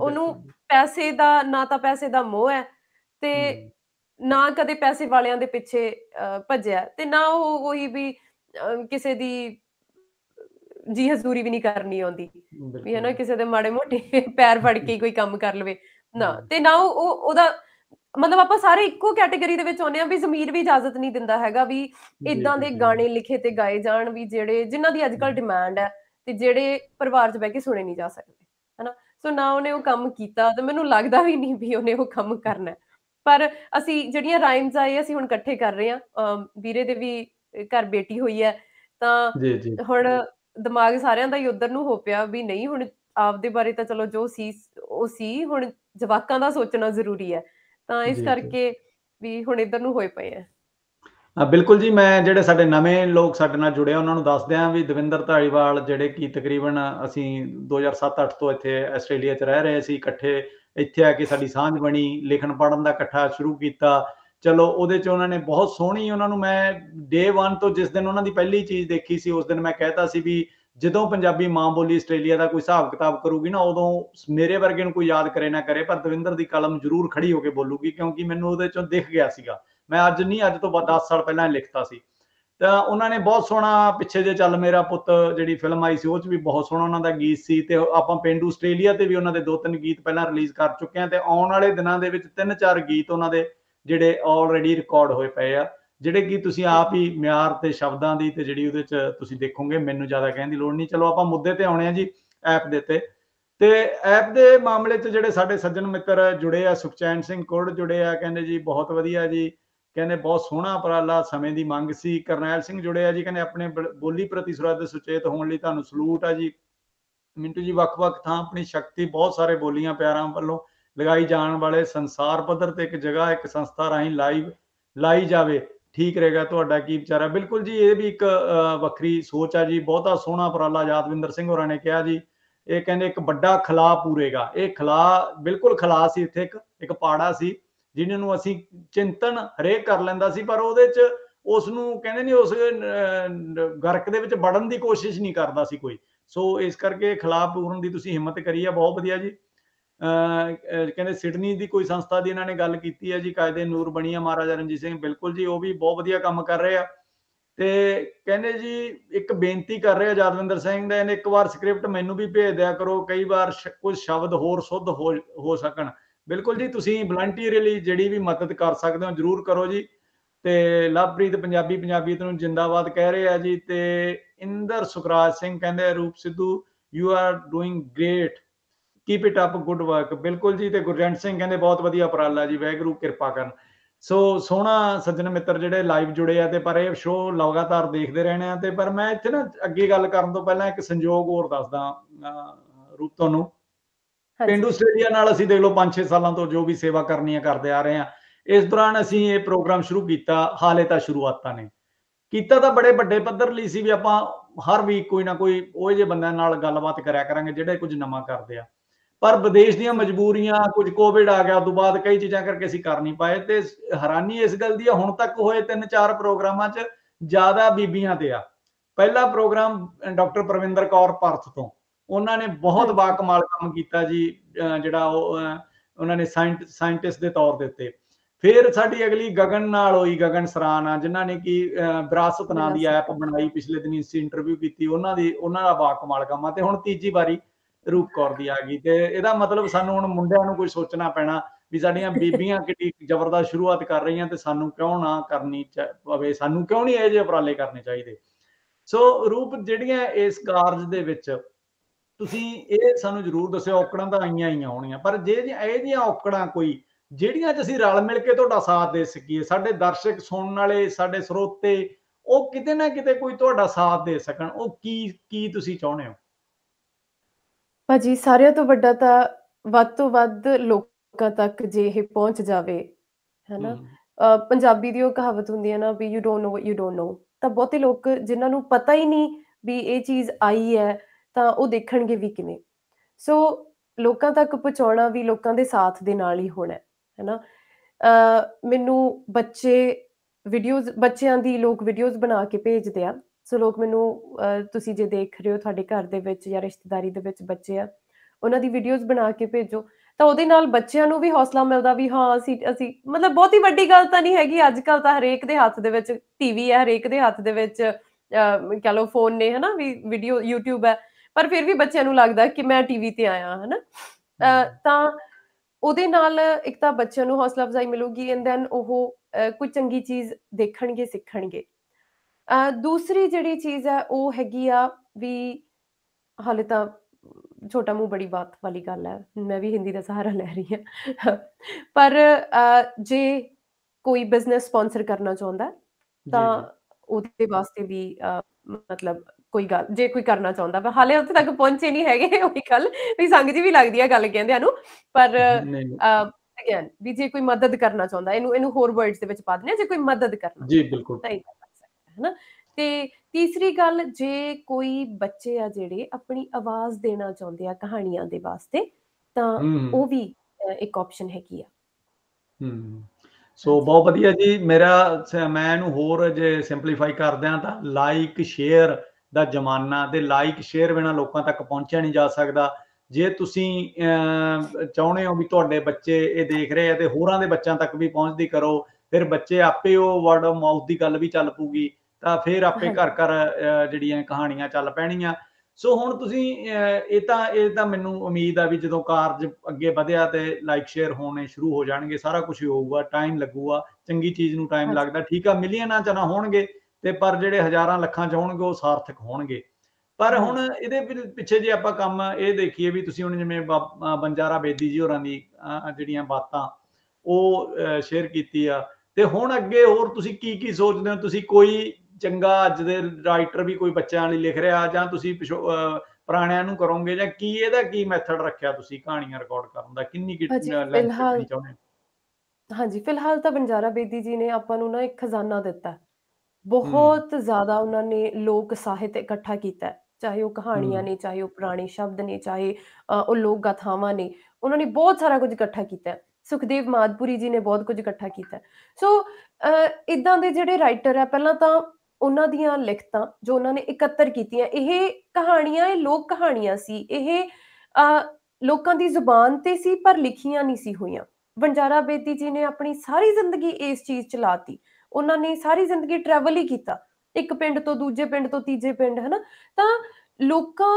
ਉਹਨੂੰ ਪੈਸੇ ਦਾ ਨਾ ਤਾਂ ਪੈਸੇ ਦਾ ਮੋਹ ਹੈ ਤੇ ਨਾ ਕਦੇ ਪੈਸੇ ਵਾਲਿਆਂ ਦੇ ਪਿੱਛੇ ਭੱਜਿਆ ਤੇ ਨਾ ਉਹ ਉਹੀ ਵੀ ਕਿਸੇ ਦੀ ਜੀ ਹਜ਼ੂਰੀ ਵੀ ਨਹੀਂ ਕਰਨੀ ਆਉਂਦੀ ਵੀ ਹੈ ਨਾ ਕਿਸੇ ਦੇ ਮਾੜੇ ਮੋਟੇ ਪੈਰ ਫੜ ਕੇ ਕੋਈ ਕੰਮ ਕਰ ਲਵੇ ਨਾ ਤੇ ਨਾ ਉਹ ਉਹਦਾ ਮਤਲਬ ਆਪਾਂ ਸਾਰੇ ਇੱਕੋ ਕੈਟਾਗਰੀ ਦੇ ਵਿੱਚ ਆਉਂਦੇ ਆ ਵੀ ਜ਼ਮੀਰ ਵੀ ਇਜਾਜ਼ਤ ਨਹੀਂ ਦਿੰਦਾ ਹੈਗਾ ਵੀ ਇਦਾਂ ਦੇ ਗਾਣੇ ਲਿਖੇ ਤੇ ਗਾਏ ਜਾਣ ਵੀ ਜਿਹੜੇ ਜਿਨ੍ਹਾਂ ਦੀ ਅੱਜਕੱਲ ਡਿਮਾਂਡ ਹੈ ਤੇ ਜਿਹੜੇ ਪਰਿਵਾਰ 'ਚ ਬਹਿ ਕੇ ਸੁਣੇ ਨਹੀਂ ਜਾ ਸਕਦੇ ਹਨਾ ਸੋ ਨਾ ਉਹਨੇ ਉਹ ਕੰਮ ਕੀਤਾ ਤੇ ਮੈਨੂੰ ਲੱਗਦਾ ਵੀ ਨਹੀਂ ਵੀ ਉਹਨੇ ਉਹ ਕੰਮ ਕਰਨਾ ਪਰ ਅਸੀਂ ਜਿਹੜੀਆਂ ਰਾਈਮਸ ਆਏ ਅਸੀਂ ਹੁਣ ਇਕੱਠੇ ਕਰ ਰਹੇ ਆ ਵੀਰੇ ਦੇ ਵੀ ਘਰ ਬੇਟੀ ਹੋਈ ਹੈ ਤਾਂ ਹੁਣ ਦਿਮਾਗ ਸਾਰਿਆਂ ਦਾ ਹੀ ਉਧਰ ਨੂੰ ਹੋ ਪਿਆ ਵੀ ਨਹੀਂ ਹੁਣ ਆਪਦੇ ਬਾਰੇ ਤਾਂ ਚਲੋ ਜੋ ਸੀ ਉਹ ਸੀ ਹੁਣ ਜਵਾਕਾਂ ਦਾ ਸੋਚਣਾ ਜ਼ਰੂਰੀ ਹੈ ਤਾਂ ਇਸ ਕਰਕੇ ਵੀ ਹੁਣ ਇਧਰ ਨੂੰ ਹੋਏ ਪਏ
ਆ ਬਿਲਕੁਲ ਜੀ ਮੈਂ ਜਿਹੜੇ ਸਾਡੇ ਨਵੇਂ ਲੋਕ ਸਾਡੇ ਨਾਲ ਜੁੜੇ ਉਹਨਾਂ ਨੂੰ ਦੱਸ ਦਿਆਂ ਵੀ ਦਵਿੰਦਰ ਧਾਲੀਵਾਲ ਜਿਹੜੇ ਕੀ ਤਕਰੀਬਨ ਅਸੀਂ 2007-8 ਤੋਂ ਇੱਥੇ ਆਸਟ੍ਰੇਲੀਆ 'ਚ ਰਹਿ ਰਹੇ ਸੀ ਇਕੱਠੇ ਇੱਥੇ ਆ ਕੇ ਸਾਡੀ ਸਾਂਝ ਬਣੀ ਲਿਖਣ ਪੜਨ ਦਾ ਇਕੱਠਾ ਸ਼ੁਰੂ ਕੀਤਾ ਚਲੋ ਉਹਦੇ 'ਚ ਉਹਨਾਂ ਨੇ ਬਹੁਤ ਸੋਹਣੀ ਉਹਨਾਂ ਨੂੰ ਮੈਂ ਡੇ 1 ਤੋਂ ਜਿਸ ਦਿਨ ਉਹਨਾਂ ਦੀ ਪਹਿਲੀ ਚੀਜ਼ ਦੇਖੀ ਸੀ ਉਸ ਦਿਨ ਮੈਂ ਕਹਿਤਾ ਸੀ ਵੀ ਜਦੋਂ ਪੰਜਾਬੀ ਮਾਂ ਬੋਲੀ ਆਸਟ੍ਰੇਲੀਆ ਦਾ ਕੋਈ ਹਿਸਾਬ ਕਿਤਾਬ ਕਰੂਗੀ ਨਾ ਉਦੋਂ ਮੇਰੇ ਵਰਗੇ ਨੂੰ ਕੋਈ ਯਾਦ ਕਰੇ ਨਾ ਕਰੇ ਪਰ ਦਵਿੰਦਰ ਦੀ ਕਲਮ ਜ਼ਰੂਰ ਖੜੀ ਹੋ ਕੇ ਬੋਲੂਗੀ ਕਿਉਂਕਿ ਮੈਨੂੰ ਉਹਦੇ ਚੋਂ ਦਿਖ ਗਿਆ ਸੀਗਾ ਮੈਂ ਅੱਜ ਨਹੀਂ ਅੱਜ ਤੋਂ 10 ਸਾਲ ਪਹਿਲਾਂ ਲਿਖਤਾ ਸੀ ਤਾਂ ਉਹਨਾਂ ਨੇ ਬਹੁਤ ਸੋਹਣਾ ਪਿੱਛੇ ਜੇ ਚੱਲ ਮੇਰਾ ਪੁੱਤ ਜਿਹੜੀ ਫਿਲਮ ਆਈ ਸੀ ਉਹ 'ਚ ਵੀ ਬਹੁਤ ਸੋਹਣਾ ਉਹਨਾਂ ਦਾ ਗੀਤ ਸੀ ਤੇ ਆਪਾਂ ਪਿੰਡ ਆਸਟ੍ਰੇਲੀਆ ਤੇ ਵੀ ਉਹਨਾਂ ਦੇ ਦੋ ਤਿੰਨ ਗੀਤ ਪਹਿਲਾਂ ਰਿਲੀਜ਼ ਕਰ ਚੁੱਕੇ ਆ ਤੇ ਆਉਣ ਵਾਲੇ ਦਿਨਾਂ ਦੇ ਵਿੱਚ ਤਿੰਨ ਚਾਰ ਗੀਤ ਉਹਨਾਂ ਦੇ ਜਿਹੜੇ ਆਲਰੇਡੀ ਰਿਕਾਰਡ ਹੋਏ ਪਏ ਆ ਜਿਹੜੇ ਕਿ ਤੁਸੀਂ ਆਪ ਹੀ ਮਿਆਰ ਤੇ ਸ਼ਬਦਾਂ ਦੀ ਤੇ ਜਿਹੜੀ ਉਹਦੇ ਚ ਤੁਸੀਂ ਦੇਖੋਗੇ ਮੈਨੂੰ ਜ਼ਿਆਦਾ ਕਹਿਣ ਦੀ ਲੋੜ ਨਹੀਂ ਚਲੋ ਆਪਾਂ ਮੁੱਦੇ ਤੇ ਆਉਣੇ ਆ ਜੀ ਐਪ ਦੇ ਤੇ ਤੇ ਐਪ ਦੇ ਮਾਮਲੇ 'ਚ ਜਿਹੜੇ ਸਾਡੇ ਸੱਜਣ ਮਿੱਤਰ ਜੁੜੇ ਆ ਸੁਖਚੈਨ ਸਿੰਘ ਕੋੜ ਜੁੜੇ ਆ ਕਹਿੰਦੇ ਜੀ ਬਹੁਤ ਵਧੀਆ ਜੀ ਕਹਿੰਦੇ ਬਹੁਤ ਸੋਹਣਾ ਪਰਾਲਾ ਸਮੇਂ ਦੀ ਮੰਗ ਸੀ ਕਰਨੈਲ ਸਿੰਘ ਜੁੜੇ ਆ ਜੀ ਕਹਿੰਦੇ ਆਪਣੇ ਬੋਲੀ ਪ੍ਰਤੀ ਸੁਰਾ ਦੇ ਸੁਚੇਤ ਹੋਣ ਲਈ ਤੁਹਾਨੂੰ ਸਲੂਟ ਆ ਜੀ ਮਿੰਟੂ ਜੀ ਵੱਖ-ਵੱਖ ਥਾਂ ਆਪਣੀ ਸ਼ਕਤੀ ਬਹੁਤ ਸਾਰੇ ਬੋਲੀਆਂ ਪਿਆਰਾਂ ਵੱਲੋਂ ਲਗਾਈ ਜਾਣ ਵਾਲੇ ਸੰਸਾਰ ਪੱਧਰ ਤੇ ਇੱਕ ਜਗ੍ਹਾ ਇੱਕ ਸੰਸਥਾ ਰਾਹੀਂ ਲਾਈਵ ਲਾਈ ਜਾਵੇ ਠੀਕ ਰਹੇਗਾ ਤੁਹਾਡਾ ਕੀ ਵਿਚਾਰਾ ਬਿਲਕੁਲ ਜੀ ਇਹ ਵੀ ਇੱਕ ਵੱਖਰੀ ਸੋਚ ਆ ਜੀ ਬਹੁਤਾ ਸੋਹਣਾ ਪਰਾਲਾ ਯਾਦਵਿੰਦਰ ਸਿੰਘ ਹੋਰਾਂ ਨੇ ਕਿਹਾ ਜੀ ਇਹ ਕਹਿੰਦੇ ਇੱਕ ਵੱਡਾ ਖਲਾ ਪੂਰੇਗਾ ਇਹ ਖਲਾ ਬਿਲਕੁਲ ਖਲਾ ਸੀ ਇੱਥੇ ਇੱਕ ਇੱਕ ਪਾੜਾ ਸੀ ਜਿਹਨਾਂ ਨੂੰ ਅਸੀਂ ਚਿੰਤਨ ਹਰੇਕ ਕਰ ਲੈਂਦਾ ਸੀ ਪਰ ਉਹਦੇ 'ਚ ਉਸ ਨੂੰ ਕਹਿੰਦੇ ਨਹੀਂ ਉਸ ਗਰਕ ਦੇ ਵਿੱਚ ਵੜਨ ਦੀ ਕੋਸ਼ਿਸ਼ ਨਹੀਂ ਕਰਦਾ ਸੀ ਕੋਈ ਸੋ ਇਸ ਕਰਕੇ ਖਲਾਅ ਪੂਰਨ ਦੀ ਤੁਸੀਂ ਹਿੰਮਤ ਕਰੀ ਆ ਬਹੁਤ ਵਧੀਆ ਜੀ ਕਹਿੰਦੇ ਸਿਡਨੀ ਦੀ ਕੋਈ ਸੰਸਥਾ ਦੀ ਇਹਨਾਂ ਨੇ ਗੱਲ ਕੀਤੀ ਹੈ ਜੀ ਕਾਇਦੇ ਨੂਰ ਬਣੀ ਮਹਾਰਾਜਾ ਰਣਜੀਤ ਸਿੰਘ ਬਿਲਕੁਲ ਜੀ ਉਹ ਵੀ ਬਹੁਤ ਵਧੀਆ ਕੰਮ ਕਰ ਰਹੇ ਆ ਤੇ ਕਹਿੰਦੇ ਜੀ ਇੱਕ ਬੇਨਤੀ ਕਰ ਰਿਹਾ ਜਦਵਿੰਦਰ ਸਿੰਘ ਦੇ ਨੇ ਇੱਕ ਵਾਰ ਸਕ੍ਰਿਪਟ ਮੈਨੂੰ ਵੀ ਭੇਜ ਦਿਆ ਕਰੋ ਕਈ ਵਾਰ ਕੁਝ ਸ਼ਬਦ ਹੋਰ ਸੁੱਧ ਹੋ ਸਕਣ ਬਿਲਕੁਲ ਜੀ ਤੁਸੀਂ ਵਲੰਟੀਅਰਲੀ ਜਿਹੜੀ ਵੀ ਮਦਦ ਕਰ ਸਕਦੇ ਹੋ ਜਰੂਰ ਕਰੋ ਜੀ ਤੇ ਲਵਪ੍ਰੀਤ ਪੰਜਾਬੀ ਪੰਜਾਬੀ ਨੂੰ ਜਿੰਦਾਬਾਦ ਕਹਿ ਰਹੇ ਆ ਜੀ ਤੇ ਇੰਦਰ ਸੁਖਰਾਜ ਸਿੰਘ ਕਹਿੰਦੇ Roop Sidhu you are doing great keep it up good work ਬਿਲਕੁਲ ਜੀ ਤੇ ਗੁਰਜੰਤ ਸਿੰਘ ਕਹਿੰਦੇ ਬਹੁਤ ਵਧੀਆ ਉਪਰਾਲਾ ਜੀ ਵੈਗਰੂ ਕਿਰਪਾ ਕਰਨ ਸੋ ਸੋਹਣਾ ਸੱਜਣ ਮਿੱਤਰ ਜਿਹੜੇ ਲਾਈਵ ਜੁੜੇ ਆ ਤੇ ਪਰ ਇਹ ਸ਼ੋਅ ਲਗਾਤਾਰ ਦੇਖਦੇ ਰਹਿਣੇ ਆ ਤੇ ਪਰ ਮੈਂ ਇੱਥੇ ਨਾ ਅੱਗੇ ਗੱਲ ਕਰਨ ਤੋਂ ਪਹਿਲਾਂ ਇੱਕ ਸੰਯੋਗ ਹੋਰ ਦੱਸਦਾ ਰੂਪ ਤੁਹਾਨੂੰ ਪਿੰਡੂ ਆਸਟ੍ਰੇਲੀਆ ਨਾਲ ਅਸੀਂ ਦੇਖ ਲਓ 5-6 ਸਾਲਾਂ ਤੋਂ ਜੋ ਵੀ ਸੇਵਾ ਕਰਨੀ ਆ ਕਰਦੇ ਆ ਰਹੇ ਆ ਇਸ ਦੌਰਾਨ ਅਸੀਂ ਇਹ ਪ੍ਰੋਗਰਾਮ ਸ਼ੁਰੂ ਕੀਤਾ ਹਾਲੇ ਤਾਂ ਸ਼ੁਰੂਆਤਾਂ ਨੇ ਕੀਤਾ ਤਾਂ ਬੜੇ ਵੱਡੇ ਪੱਧਰ ਲਈ ਸੀ ਵੀ ਆਪਾਂ ਹਰ ਵੀਕ ਕੋਈ ਨਾ ਕੋਈ ਉਹ ਜਿਹੇ ਬੰਦਿਆਂ ਨਾਲ ਗੱਲਬਾਤ ਕਰਿਆ ਕਰਾਂਗੇ ਜਿਹੜੇ ਕੁਝ ਨਵਾਂ ਕਰਦੇ ਆ ਪਰ ਵਿਦੇਸ਼ ਦੀਆਂ ਮਜਬੂਰੀਆਂ ਕੁਝ ਕੋਵਿਡ ਆ ਗਿਆ ਉਸ ਤੋਂ ਬਾਅਦ ਕਈ ਚੀਜ਼ਾਂ ਕਰਕੇ ਅਸੀਂ ਕਰ ਨਹੀਂ ਪਾਏ ਤੇ ਹੈਰਾਨੀ ਇਸ ਗੱਲ ਦੀ ਆ ਹੁਣ ਤੱਕ ਹੋਏ ਤਿੰਨ ਚਾਰ ਪ੍ਰੋਗਰਾਮਾਂ 'ਚ ਜ਼ਿਆਦਾ ਬੀਬੀਆਂ ਤੇ ਆ ਪਹਿਲਾ program doctor Parvinder Kaur Perth ਤੋਂ ਉਹਨਾਂ ਨੇ ਬਹੁਤ ਕਮਾਲ ਕੰਮ ਕੀਤਾ ਜੀ ਜਿਹੜਾ ਉਹ ਉਹਨਾਂ ਨੇ ਸਾਇੰਟਿਸਟ ਦੇ ਤੌਰ ਦੇ ਉੱਤੇ ਫਿਰ ਸਾਡੀ ਅਗਲੀ ਗਗਨ ਨਾਲ ਹੋਈ ਗਗਨ ਸਰਾਨ ਆ ਜਿਨ੍ਹਾਂ ਨੇ ਕੀ ਵਿਰਾਸਤ ਨਾਂ ਦੀ ਐਪ ਬਣਾਈ ਪਿਛਲੇ ਦਿਨੀ ਅਸੀਂ ਇੰਟਰਵਿਊ ਕੀਤੀ ਉਹਨਾਂ ਦੀ ਉਹਨਾਂ ਦਾ ਕਮਾਲ ਕੰਮ ਆ ਤੇ ਹੁਣ ਤੀਜੀ ਵਾਰੀ ਰੂਪ ਕੌਰ ਦੀ ਆ ਗਈ ਤੇ ਇਹਦਾ ਮਤਲਬ ਸਾਨੂੰ ਹੁਣ ਮੁੰਡਿਆਂ ਨੂੰ ਕੋਈ ਸੋਚਣਾ ਪੈਣਾ ਵੀ ਸਾਡੀਆਂ ਬੀਬੀਆਂ ਕਿੱਡੀ ਜ਼ਬਰਦਸਤ ਸ਼ੁਰੂਆਤ ਕਰ ਰਹੀਆਂ ਤੇ ਸਾਨੂੰ ਕਿਉਂ ਨਾ ਕਰਨੀ ਪਵੇ ਸਾਨੂੰ ਕਿਉਂ ਨਹੀਂ ਇਹ ਜਿਹੇ ਉਪਰਾਲੇ ਕਰਨੇ ਚਾਹੀਦੇ ਸੋ ਰੂਪ ਜਿਹੜੀਆਂ ਇਸ ਕਾਰਜ ਦੇ ਵਿੱਚ ਤੁਸੀਂ ਇਹ ਸਾਨੂੰ ਜ਼ਰੂਰ ਦੱਸਿਓ ਔਕੜਾਂ ਤਾਂ ਆਈਆਂ ਹੀ ਹੋਣੀਆਂ ਪਰ ਜੇ ਇਹ ਜੀਆਂ ਔਕੜਾਂ ਕੋਈ ਜਿਹੜੀਆਂ 'ਚ ਅਸੀਂ ਰਲ ਮਿਲ ਕੇ ਤੁਹਾਡਾ ਸਾਥ ਦੇ ਸਕੀਏ ਸਾਡੇ ਦਰਸ਼ਕ ਸੁਣਨ ਵਾਲੇ ਸਾਡੇ ਸਰੋਤੇ ਉਹ ਕਿਤੇ ਨਾ ਕਿਤੇ ਕੋਈ ਤੁਹਾਡਾ ਸਾਥ ਦੇ ਸਕਣ ਉਹ ਕੀ ਕੀ ਤੁਸੀਂ ਚਾਹੁੰਦੇ ਹੋ
ਭਾਜੀ ਸਾਰਿਆਂ ਤੋਂ ਵੱਡਾ ਤਾਂ ਵੱਧ ਤੋਂ ਵੱਧ ਲੋਕਾਂ ਤੱਕ ਜੇ ਇਹ ਪਹੁੰਚ ਜਾਵੇ ਹੈਨਾ ਪੰਜਾਬੀ ਦੀ ਉਹ ਕਹਾਵਤ ਹੁੰਦੀ ਹੈ ਨਾ ਵੀ you don't know what you don't know ਤਾਂ ਬਹੁਤੇ ਲੋਕ ਜਿਨ੍ਹਾਂ ਨੂੰ ਪਤਾ ਹੀ ਨਹੀਂ ਵੀ ਇਹ ਚੀਜ਼ ਆਈ ਹੈ ਤਾਂ ਉਹ ਦੇਖਣਗੇ ਵੀ ਕਿਵੇਂ ਸੋ ਲੋਕਾਂ ਤੱਕ ਪਹੁੰਚਾਉਣਾ ਵੀ ਲੋਕਾਂ ਦੇ ਸਾਥ ਦੇ ਨਾਲ ਹੀ ਹੋਣਾ ਹੈ ਹੈਨਾ ਮੈਨੂੰ ਬੱਚੇ ਵੀਡੀਓਜ਼ ਬੱਚਿਆਂ ਦੀ ਲੋਕ ਵੀਡੀਓਜ਼ ਬਣਾ ਕੇ ਭੇਜਦੇ ਆ ਸੋ ਲੋਕ ਮੈਨੂੰ ਤੁਸੀਂ ਜੇ ਦੇਖ ਰਹੇ ਹੋ ਤੁਹਾਡੇ ਘਰ ਦੇ ਵਿੱਚ ਜਾਂ ਰਿਸ਼ਤੇਦਾਰੀ ਦੇ ਵਿੱਚ ਬੱਚੇ ਆ ਉਹਨਾਂ ਦੀ ਵੀਡੀਓਜ਼ ਬਣਾ ਕੇ ਭੇਜੋ ਤਾਂ ਉਹਦੇ ਨਾਲ ਬੱਚਿਆਂ ਨੂੰ ਵੀ ਹੌਸਲਾ ਮਿਲਦਾ ਵੀ ਹਾਂ ਅਸੀਂ ਅਸੀਂ ਮਤਲਬ ਬਹੁਤੀ ਵੱਡੀ ਗੱਲ ਤਾਂ ਨਹੀਂ ਹੈਗੀ ਅੱਜ ਕੱਲ ਤਾਂ ਹਰੇਕ ਦੇ ਹੱਥ ਦੇ ਵਿੱਚ ਟੀਵੀ ਹੈ ਹਰੇਕ ਦੇ ਹੱਥ ਦੇ ਵਿੱਚ ਕਹ ਲੋ ਫੋਨ ਨੇ ਹਨਾ ਵੀ ਵੀਡੀਓ YouTube ਹੈ ਪਰ ਫਿਰ ਵੀ ਬੱਚਿਆਂ ਨੂੰ ਲੱਗਦਾ ਕਿ ਮੈਂ ਟੀਵੀ ਤੇ ਆਇਆ ਹਨਾ ਤਾਂ ਉਹਦੇ ਨਾਲ ਇੱਕ ਤਾਂ ਬੱਚਿਆਂ ਨੂੰ ਹੌਸਲਾ ਅਫਜ਼ਾਈ ਮਿਲੂਗੀ ਐਂਡ ਦੈਨ ਉਹ ਕੋਈ ਚੰਗੀ ਚੀਜ਼ ਦੇਖਣਗੇ ਸਿੱਖਣਗੇ ਦੂਸਰੀ ਜਿਹੜੀ ਚੀਜ਼ ਹੈ ਉਹ ਹੈਗੀ ਆ ਵੀ ਹਾਲੇ ਤਾਂ ਛੋਟਾ ਮੂੰਹ ਬੜੀ ਬਾਤ ਵਾਲੀ ਗੱਲ ਹੈ ਮੈਂ ਵੀ ਹਿੰਦੀ ਦਾ ਸਹਾਰਾ ਲੈ ਰਹੀ ਹਾਂ ਪਰ ਜੇ ਕੋਈ ਬਿਜ਼ਨਸ ਸਪான்ਸਰ ਕਰਨਾ ਚਾਹੁੰਦਾ ਤਾਂ ਉਹਦੇ ਵਾਸਤੇ ਵੀ ਮਤਲਬ ਕੋਈ ਗੱਲ ਜੇ ਕੋਈ ਕਰਨਾ ਚਾਹੁੰਦਾ ਪਰ ਹਾਲੇ ਉੱਥੇ ਤੱਕ ਪਹੁੰਚੇ ਨਹੀਂ ਹੈਗੇ ਉਹ ਹੀ ਗੱਲ ਵੀ ਸੰਗ ਜੀ ਵੀ ਲੱਗਦੀ ਆ ਗੱਲ ਕਹਿੰਦਿਆਂ ਨੂੰ ਪਰ ਅਗੇਨ ਵੀ ਜੇ ਕੋਈ ਮਦਦ ਕਰਨਾ ਚਾਹੁੰਦਾ ਇਹਨੂੰ ਇਹਨੂੰ ਹੋਰ ਵਰਡਸ ਦੇ ਵਿੱਚ ਪਾ ਦਿੰਦੇ ਜੇ ਕੋਈ ਮਦਦ ਕਰਨਾ ਜੀ ਬਿਲਕੁਲ ਸਹੀ ਹਨਾ ਤੇ ਤੀਸਰੀ ਗੱਲ ਜੇ ਕੋਈ ਬੱਚੇ ਆ ਜਿਹੜੇ ਆਪਣੀ ਆਵਾਜ਼ ਦੇਣਾ ਚਾਹੁੰਦੇ ਆ ਕਹਾਣੀਆਂ ਦੇ ਵਾਸਤੇ ਤਾਂ ਉਹ ਵੀ ਇੱਕ ਆਪਸ਼ਨ ਹੈ ਕੀ ਆ
ਹੂੰ ਸੋ ਬਹੁਤ ਵਧੀਆ ਜੀ ਮੇਰਾ ਮੈਂ ਇਹਨੂੰ ਹੋਰ ਜੇ ਸਿੰਪਲੀਫਾਈ ਕਰਦੇ ਆ ਤਾਂ ਲਾਈਕ ਸ਼ੇਅਰ ਦਾ ਜ਼ਮਾਨਾ ਤੇ ਲਾਈਕ ਸ਼ੇਅਰ ਬਿਨਾ ਲੋਕਾਂ ਤੱਕ ਪਹੁੰਚਿਆ ਨਹੀਂ ਜਾ ਸਕਦਾ ਜੇ ਤੁਸੀਂ ਚਾਹੁੰਦੇ ਹੋ ਵੀ ਤੁਹਾਡੇ ਬੱਚੇ ਇਹ ਦੇਖ ਰਹੇ ਆ ਤੇ ਹੋਰਾਂ ਦੇ ਬੱਚਿਆਂ ਤੱਕ ਵੀ ਪਹੁੰਚਦੀ ਕਰੋ ਫਿਰ ਬੱਚੇ ਆਪੇ ਉਹ ਵਰਡ ਆਫ ਮਾਊਥ ਦੀ ਗੱਲ ਵੀ ਚੱਲ ਪੂਗੀ ਤਾਂ ਫਿਰ ਆਪੇ ਘਰ ਘਰ ਜਿਹੜੀਆਂ ਕਹਾਣੀਆਂ ਚੱਲ ਪੈਣੀਆਂ ਸੋ ਹੁਣ ਤੁਸੀਂ ਇਹ ਤਾਂ ਇਹ ਤਾਂ ਮੈਨੂੰ ਉਮੀਦ ਆ ਵੀ ਜਦੋਂ ਕਾਰਜ ਅੱਗੇ ਵਧਿਆ ਤੇ ਲਾਈਕ ਸ਼ੇਅਰ ਹੋਣੇ ਸ਼ੁਰੂ ਹੋ ਜਾਣਗੇ ਸਾਰਾ ਕੁਝ ਹੋਊਗਾ ਟਾਈਮ ਲੱਗੂਗਾ ਚੰਗੀ ਚੀਜ਼ ਨੂੰ ਟਾਈਮ ਲੱਗਦਾ ਠੀਕ ਆ ਮਿਲੀਅਨਾਂ ਚ ਨਾ ਹੋਣਗੇ ਤੇ ਪਰ ਜਿਹੜੇ ਹਜ਼ਾਰਾਂ ਲੱਖਾਂ ਚ ਹੋਣਗੇ ਉਹ ਸਾਰਥਕ ਹੋਣਗੇ ਪਰ ਹੁਣ ਇਹਦੇ ਪਿੱਛੇ ਜੇ ਆਪਾਂ ਕੰਮ ਇਹ ਦੇਖੀਏ ਵੀ ਤੁਸੀਂ ਹੁਣ ਜਿਵੇਂ ਬੰਜਾਰਾ ਬੇਦੀ ਜੀ ਹੋਰਾਂ ਦੀ ਜਿਹੜੀਆਂ ਬਾਤਾਂ ਉਹ ਸ਼ੇਅਰ ਕੀਤੀ ਆ ਤੇ ਹੁਣ ਅੱਗੇ ਹੋਰ ਤੁਸੀਂ ਕੀ ਕੀ ਸੋਚਦੇ ਹੋ ਤੁਸੀਂ ਕੋਈ ਚੰਗਾ ਅੱਜ ਦੇ ਰਾਈਟਰ ਵੀ ਕੋਈ ਬੱਚਿਆਂ ਲਈ ਲਿਖ ਰਿਹਾ ਜਾਂ ਤੁਸੀਂ ਪੁਰਾਣਿਆਂ ਨੂੰ ਕਰੋਗੇ ਜਾਂ ਕੀ ਇਹਦਾ ਕੀ ਮੈਥਡ ਰੱਖਿਆ ਤੁਸੀਂ ਕਹਾਣੀਆਂ ਰਿਕਾਰਡ ਕਰਨ ਦਾ ਕਿੰਨੀ ਕਿ ਲੈਂਥ ਰੱਖਣੀ
ਹਾਂਜੀ ਫਿਲਹਾਲ ਤਾਂ ਬੰਜਾਰਾ ਬੇਦੀ ਜੀ ਨੇ ਆਪਾਂ ਨੂੰ ਨਾ ਇੱਕ ਖਜ਼ਾਨਾ ਦਿੱਤਾ ਬਹੁਤ ਜ਼ਿਆਦਾ ਉਹਨਾਂ ਨੇ ਲੋਕ ਸਾਹਿਤ ਇਕੱਠਾ ਕੀਤਾ ਚਾਹੇ ਉਹ ਕਹਾਣੀਆਂ ਨੇ ਚਾਹੇ ਉਹ ਪੁਰਾਣੇ ਸ਼ਬਦ ਨੇ ਚਾਹੇ ਉਹ ਲੋਕ ਗਾਥਾਵਾਂ ਨੇ ਉਹਨਾਂ ਨੇ ਬਹੁਤ ਸਾਰਾ ਕੁਝ ਇਕੱਠਾ ਕੀਤਾ ਸੁਖਦੇਵ ਮਾਦਪੁਰੀ ਜੀ ਨੇ ਬਹੁਤ ਕੁਝ ਇਕੱਠਾ ਕੀਤਾ ਸੋ ਇਦਾਂ ਦੇ ਜਿਹੜੇ ਰਾਈਟਰ ਆ ਪਹਿਲਾਂ ਤਾਂ ਉਹਨਾਂ ਦੀਆਂ ਲਿਖਤਾਂ ਜੋ ਉਹਨਾਂ ਨੇ ਇਕੱਤਰ ਕੀਤੀਆਂ ਇਹ ਕਹਾਣੀਆਂ ਇਹ ਲੋਕ ਕਹਾਣੀਆਂ ਸੀ ਇਹ ਲੋਕਾਂ ਦੀ ਜ਼ੁਬਾਨ ਤੇ ਸੀ ਪਰ ਲਿਖੀਆਂ ਨਹੀਂ ਸੀ ਹੋਈਆਂ ਬੰਜਾਰਾ ਬੇਦੀ ਜੀ ਨੇ ਆਪਣੀ ਸਾਰੀ ਜ਼ਿੰਦਗੀ ਇਸ ਚੀਜ਼ 'ਚ ਲਾਤੀ ਉਹਨਾਂ ਨੇ ਸਾਰੀ ਜ਼ਿੰਦਗੀ ਟਰੈਵਲ ਹੀ ਕੀਤਾ ਇੱਕ ਪਿੰਡ ਤੋਂ ਦੂਜੇ ਪਿੰਡ ਤੋਂ ਤੀਜੇ ਪਿੰਡ ਹਨਾ ਤਾਂ ਲੋਕਾਂ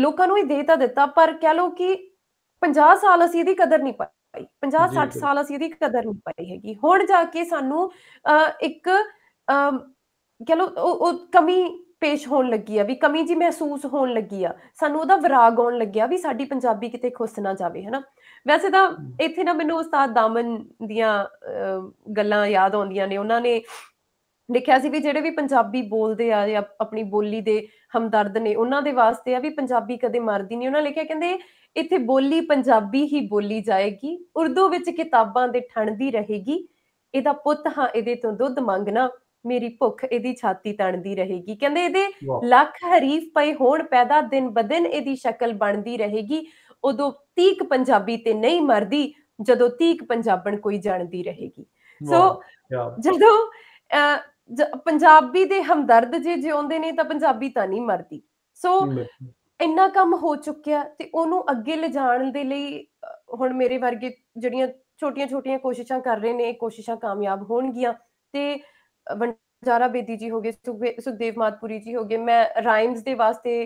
ਲੋਕਾਂ ਨੂੰ ਇਹ ਦੇ ਤਾਂ ਦਿੱਤਾ ਪਰ ਕਹ ਲੋ ਕਿ 50 ਸਾਲ ਅਸੀਂ ਇਹਦੀ ਕਦਰ ਨਹੀਂ ਪਾਈ 50 60 ਸਾਲ ਅਸੀਂ ਇਹਦੀ ਕਦਰ ਨਹੀਂ ਪਾਈ ਹੈਗੀ ਹੁਣ ਜਾ ਕੇ ਸਾਨੂੰ ਇੱਕ ਕਹ ਲੋ ਉਹ ਕਮੀ ਪੇਸ਼ ਹੋਣ ਲੱਗੀ ਆ ਵੀ ਕਮੀ ਜੀ ਮਹਿਸੂਸ ਹੋਣ ਲੱਗੀ ਆ ਸਾਨੂੰ ਉਹਦਾ ਵਿਰਾਗ ਆਉਣ ਲੱਗਿਆ ਵੀ ਸਾਡੀ ਪੰਜਾਬੀ ਕਿਤੇ ਖੁੱਸ ਨਾ ਜਾਵੇ ਹਨਾ ਵੈਸੇ ਤਾਂ ਇੱਥੇ ਨਾ ਮੈਨੂੰ ਉਸਤਾਦ ਦਾਮਨ ਦੀਆਂ ਗੱਲਾਂ ਯਾਦ ਆਉਂਦੀਆਂ ਨੇ ਉਹਨਾਂ ਨੇ ਲਿਖਿਆ ਸੀ ਵੀ ਜਿਹੜੇ ਵੀ ਪੰਜਾਬੀ ਬੋਲਦੇ ਆ ਜਾਂ ਆਪਣੀ ਬੋਲੀ ਦੇ ਹਮਦਰਦ ਨੇ ਉਹਨਾਂ ਦੇ ਵਾਸਤੇ ਆ ਵੀ ਪੰਜਾਬੀ ਕਦੇ ਮਰਦੀ ਨਹੀਂ ਉਹਨਾਂ ਲਿਖਿਆ ਕਹਿੰਦੇ ਇੱਥੇ ਬੋਲੀ ਪੰਜਾਬੀ ਹੀ ਬੋਲੀ ਜਾਏਗੀ ਉਰਦੂ ਵਿੱਚ ਕਿਤਾਬਾਂ ਦੇ ਠਣਦੀ ਰਹੇਗੀ ਇਹਦਾ ਪੁੱਤ ਹਾਂ ਇਹਦੇ ਤੋਂ ਦੁੱਧ ਮੰਗਣਾ ਮੇਰੀ ਭੁੱਖ ਇਹਦੀ ਛਾਤੀ ਤਣਦੀ ਰਹੇਗੀ ਕਹਿੰਦੇ ਇਹਦੇ ਲੱਖ ਹਰੀਫ ਪਏ ਹੋਣ ਪੈਦਾ ਦਿਨ ਬਦਨ ਇਹਦੀ ਸ਼ਕਲ ਬਣਦੀ ਰਹੇਗੀ ਉਦੋਂ ਤੀਕ ਪੰਜਾਬੀ ਤੇ ਨਹੀਂ ਮਰਦੀ ਜਦੋਂ ਤੀਕ ਪੰਜਾਬਣ ਕੋਈ ਜਾਣਦੀ ਰਹੇਗੀ ਸੋ ਜਦੋਂ ਪੰਜਾਬੀ ਦੇ ਹਮਦਰਦ ਜੇ ਜਿਉਂਦੇ ਨੇ ਤਾਂ ਪੰਜਾਬੀ ਤਾਂ ਨਹੀਂ ਮਰਦੀ ਸੋ ਇੰਨਾ ਕੰਮ ਹੋ ਚੁੱਕਿਆ ਤੇ ਉਹਨੂੰ ਅੱਗੇ ਲਿਜਾਣ ਦੇ ਲਈ ਹੁਣ ਮੇਰੇ ਵਰਗੇ ਜਿਹੜੀਆਂ ਛੋਟੀਆਂ-ਛੋਟੀਆਂ ਕੋਸ਼ਿਸ਼ਾਂ ਕਰ ਰਹੇ ਨੇ ਕੋਸ਼ਿਸ਼ਾਂ ਕਾਮਯਾਬ ਹੋਣਗੀਆਂ ਤੇ ਵਣਜਾਰਾ ਬੇਦੀ ਜੀ ਹੋਗੇ ਸੁਖਦੇਵ ਮਾਤਪੁਰੀ ਜੀ ਹੋਗੇ ਮੈਂ ਰਾਈਮਸ ਦੇ ਵਾਸਤੇ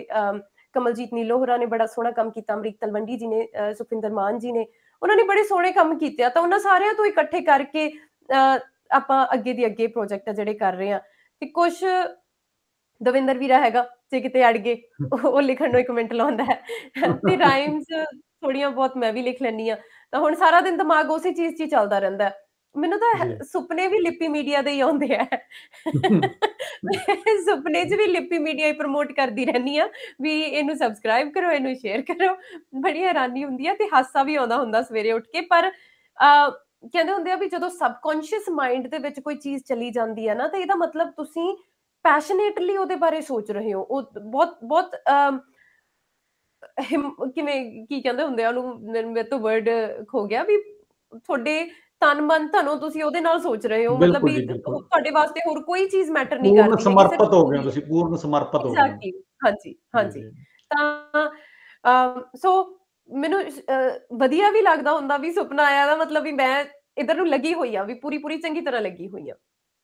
ਕਮਲਜੀਤ ਨੀਲੋਹਰਾ ਨੇ ਬੜਾ ਸੋਹਣਾ ਕੰਮ ਕੀਤਾ ਅਮਰੀਕ ਤਲਵੰਡੀ ਜੀ ਨੇ ਸੁਖਿੰਦਰ ਮਾਨ ਜੀ ਨੇ ਉਹਨਾਂ ਨੇ ਬੜੇ ਸੋਹਣੇ ਕੰਮ ਕੀਤੇ ਆ ਤਾਂ ਉਹਨਾਂ ਸਾਰਿਆਂ ਤੋਂ ਇਕੱਠੇ ਕਰਕੇ ਆਪਾਂ ਅੱਗੇ ਦੀ ਅੱਗੇ ਪ੍ਰੋਜੈਕਟ ਆ ਜਿਹੜੇ ਕਰ ਰਹੇ ਆ ਤੇ ਕੁਝ ਦਵਿੰਦਰ ਵੀਰਾ ਹੈਗਾ ਜੇ ਕਿਤੇ ਅੜ ਗਏ ਉਹ ਲਿਖਣ ਨੂੰ ਇੱਕ ਮਿੰਟ ਲਾਉਂਦਾ ਹੈ ਤੇ ਰਾਈਮਸ ਥੋੜੀਆਂ ਬਹੁਤ ਮੈਂ ਵੀ ਲਿਖ ਲੈਣੀ ਆ ਤਾਂ ਹੁਣ ਸਾਰਾ ਦਿਨ ਦਿਮਾਗ ਉਸੇ ਚੀਜ਼ 'ਚ ਹੀ ਚੱਲਦਾ ਰਹਿੰਦਾ ਹੈ ਮੈਨੂੰ ਤਾਂ ਸੁਪਨੇ ਵੀ ਲਿਪੀ ਮੀਡੀਆ ਦੇ ਹੀ ਆਉਂਦੇ ਆ ਸੁਪਨੇ 'ਚ ਵੀ ਲਿਪੀ ਮੀਡੀਆ ਹੀ ਪ੍ਰਮੋਟ ਕਰਦੀ ਰਹਿੰਦੀ ਆ ਵੀ ਇਹਨੂੰ ਸਬਸਕ੍ਰਾਈਬ ਕਰੋ ਇਹਨੂੰ ਸ਼ੇਅਰ ਕਰੋ ਬੜੀ ਹੈਰਾਨੀ ਹੁੰਦੀ ਆ ਤੇ ਹਾਸਾ ਵੀ ਆਉਂਦਾ ਹੁੰਦਾ ਸਵੇਰੇ ਉੱਠ ਕੇ ਪਰ ਕਹਿੰਦੇ ਹੁੰਦੇ ਆ ਵੀ ਜਦੋਂ ਸਬਕੌਂਸ਼ੀਅਸ ਮਾਈਂਡ ਦੇ ਵਿੱਚ ਕੋਈ ਚੀਜ਼ ਚਲੀ ਜਾਂਦੀ ਆ ਨਾ ਤਾਂ ਇਹਦਾ ਮਤਲਬ ਤੁਸੀਂ ਪੈਸ਼ਨੇਟਲੀ ਉਹਦੇ ਬਾਰੇ ਸੋਚ ਰਹੇ ਹੋ ਉਹ ਬਹੁਤ ਬਹੁਤ ਕਿਵੇਂ ਕੀ ਕਹਿੰਦੇ ਹੁੰਦੇ ਆ ਉਹਨੂੰ ਮੇਰੇ ਤੋਂ ਵਰਡ ਖੋ ਗਿਆ ਵੀ ਤੁਹਾਡੇ ਤਨ ਮਨ ਤੁਹਾਨੂੰ ਤੁਸੀਂ ਉਹਦੇ ਨਾਲ ਸੋਚ ਰਹੇ ਹੋ ਮਤਲਬ ਵੀ ਤੁਹਾਡੇ ਵਾਸਤੇ ਹੋਰ ਕੋਈ ਚੀਜ਼ ਮੈਟਰ ਨਹੀਂ ਕਰਦੀ ਪੂਰਨ ਸਮਰਪਿਤ ਹੋ ਗਏ
ਤੁਸੀਂ ਪੂਰਨ ਸਮਰਪਿਤ ਹੋ ਗਏ
ਹਾਂਜੀ ਹਾਂਜੀ ਤਾਂ ਸੋ ਮੈਨੂੰ ਵਧੀਆ ਵੀ ਲੱਗਦਾ ਹੁੰਦਾ ਵੀ ਸੁਪਨਾ ਆਇਆ ਦਾ ਮਤਲਬ ਵੀ ਮੈਂ ਇਧਰ ਨੂੰ ਲੱਗੀ ਹੋਈ ਆ ਵੀ ਪੂਰੀ ਪੂਰੀ ਚੰਗੀ ਤਰ੍ਹਾਂ ਲੱਗੀ ਹੋਈ ਆ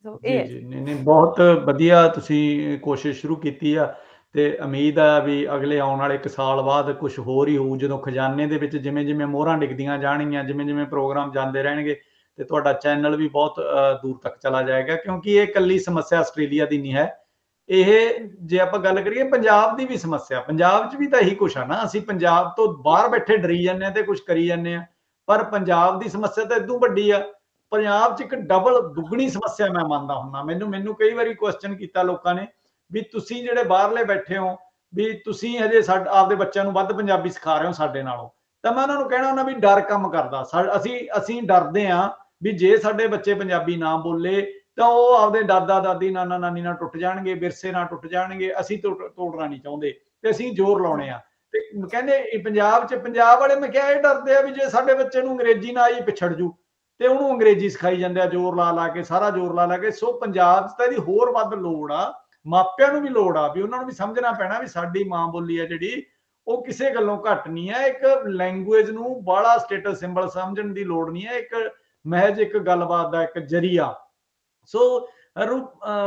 ਸੋ ਇਹ ਜੀ
ਨਹੀਂ ਨਹੀਂ ਬਹੁਤ ਵਧੀਆ ਤੁਸੀਂ ਕੋਸ਼ਿਸ਼ ਸ਼ੁਰੂ ਕੀਤੀ ਆ ਤੇ ਉਮੀਦ ਆ ਵੀ ਅਗਲੇ ਆਉਣ ਵਾਲੇ 1 ਸਾਲ ਬਾਅਦ ਕੁਝ ਹੋਰ ਹੀ ਹੋਊ ਜਦੋਂ ਖਜ਼ਾਨੇ ਦੇ ਵਿੱਚ ਜਿਵੇਂ ਜਿਵੇਂ ਮੋਹਰਾਂ ਡਿੱਗਦੀਆਂ ਜਾਣੀਆਂ ਜਿਵੇਂ ਜਿਵੇਂ ਪ੍ਰੋਗਰਾਮ ਜਾਂਦੇ ਰਹਿਣਗੇ ਤੇ ਤੁਹਾਡਾ ਚੈਨਲ ਵੀ ਬਹੁਤ ਦੂਰ ਤੱਕ ਚਲਾ ਜਾਏਗਾ ਕਿਉਂਕਿ ਇਹ ਇਕੱਲੀ ਸਮੱਸਿਆ ਆਸਟ੍ਰੇਲੀਆ ਦੀ ਨਹੀਂ ਹੈ ਇਹ ਜੇ ਆਪਾਂ ਗੱਲ ਕਰੀਏ ਪੰਜਾਬ ਦੀ ਵੀ ਸਮੱਸਿਆ ਪੰਜਾਬ 'ਚ ਵੀ ਤਾਂ ਇਹੀ ਕੁਛ ਆ ਨਾ ਅਸੀਂ ਪੰਜਾਬ ਤੋਂ ਬਾਹਰ ਬੈਠੇ ਡਰੀ ਜਾਂਦੇ ਆ ਤੇ ਕੁਝ ਕਰੀ ਜਾਂਦੇ ਆ ਪਰ ਪੰਜਾਬ ਦੀ ਸਮੱਸਿਆ ਤਾਂ ਇਦੋਂ ਵੱਡੀ ਆ ਪੰਜਾਬ 'ਚ ਇੱਕ ਡਬਲ ਦੁੱਗਣੀ ਸਮੱਸਿਆ ਮੈਂ ਮੰਨਦਾ ਹੁੰਨਾ ਮੈਨੂੰ ਮੈਨੂੰ ਕਈ ਵਾਰੀ ਕੁਐਸਚਨ ਕੀਤਾ ਲੋਕਾਂ ਨੇ ਵੀ ਤੁਸੀਂ ਜਿਹੜੇ ਬਾਹਰਲੇ ਬੈਠੇ ਹੋ ਵੀ ਤੁਸੀਂ ਹਜੇ ਆਪਦੇ ਬੱਚਿਆਂ ਨੂੰ ਵੱਧ ਪੰਜਾਬੀ ਸਿਖਾ ਰਹੇ ਹੋ ਸਾਡੇ ਨਾਲੋਂ ਤਾਂ ਮੈਂ ਉਹਨਾਂ ਨੂੰ ਕਹਿਣਾ ਉਹਨਾਂ ਵੀ ਡਰ ਕੰਮ ਕਰਦਾ ਅਸੀਂ ਅਸੀਂ ਡਰਦੇ ਆ ਵੀ ਜੇ ਸਾਡੇ ਬੱਚੇ ਪੰਜਾਬੀ ਨਾ ਬੋਲੇ ਤਾਂ ਉਹ ਆਪਦੇ ਦਾਦਾ ਦਾਦੀ ਨਾਨਾ ਨਾਨੀ ਨਾਲ ਟੁੱਟ ਜਾਣਗੇ ਵਿਰਸੇ ਨਾਲ ਟੁੱਟ ਜਾਣਗੇ ਅਸੀਂ ਤੋੜਨਾ ਨਹੀਂ ਚਾਹੁੰਦੇ ਤੇ ਅਸੀਂ ਜ਼ੋਰ ਲਾਉਣੇ ਆ ਤੇ ਕਹਿੰਦੇ ਪੰਜਾਬ 'ਚ ਪੰਜਾਬ ਵਾਲੇ ਮੈਂ ਕਿਹਾ ਇਹ ਡਰਦੇ ਆ ਵੀ ਜੇ ਸਾਡੇ ਬੱਚੇ ਨੂੰ ਅੰਗਰੇਜ਼ੀ ਨਾ ਆਈ ਪਿਛੜ ਜੂ ਤੇ ਉਹਨੂੰ ਅੰਗਰੇਜ਼ੀ ਸਿਖਾਈ ਜਾਂਦੇ ਆ ਜ਼ੋਰ ਲਾ ਲਾ ਕੇ ਸਾਰਾ ਜ਼ੋਰ ਲਾ ਲਾ ਕੇ ਸੋ ਪੰਜਾਬ 'ਚ ਤਾਂ ਇਹਦੀ ਹੋਰ ਵੱਧ ਲੋੜ ਆ ਮਾਪਿਆਂ ਨੂੰ ਵੀ ਲੋੜ ਆ ਵੀ ਉਹਨਾਂ ਨੂੰ ਵੀ ਸਮਝਣਾ ਪੈਣਾ ਵੀ ਸਾਡੀ ਮਾਂ ਬੋਲੀ ਹੈ ਜਿਹੜੀ ਉਹ ਕਿਸੇ ਗੱਲੋਂ ਘੱਟ ਨਹੀਂ ਹੈ ਇੱਕ ਲੈਂਗੁਏਜ ਨੂੰ ਬੜਾ ਸਟੇਟਸ ਸਿੰਬਲ ਸਮਝਣ ਦੀ ਲੋੜ ਨਹੀਂ ਹੈ ਇੱਕ ਮਹਿਜ ਇੱਕ ਗੱਲਬਾਤ ਦਾ ਇੱਕ ਜਰੀਆ ਸੋ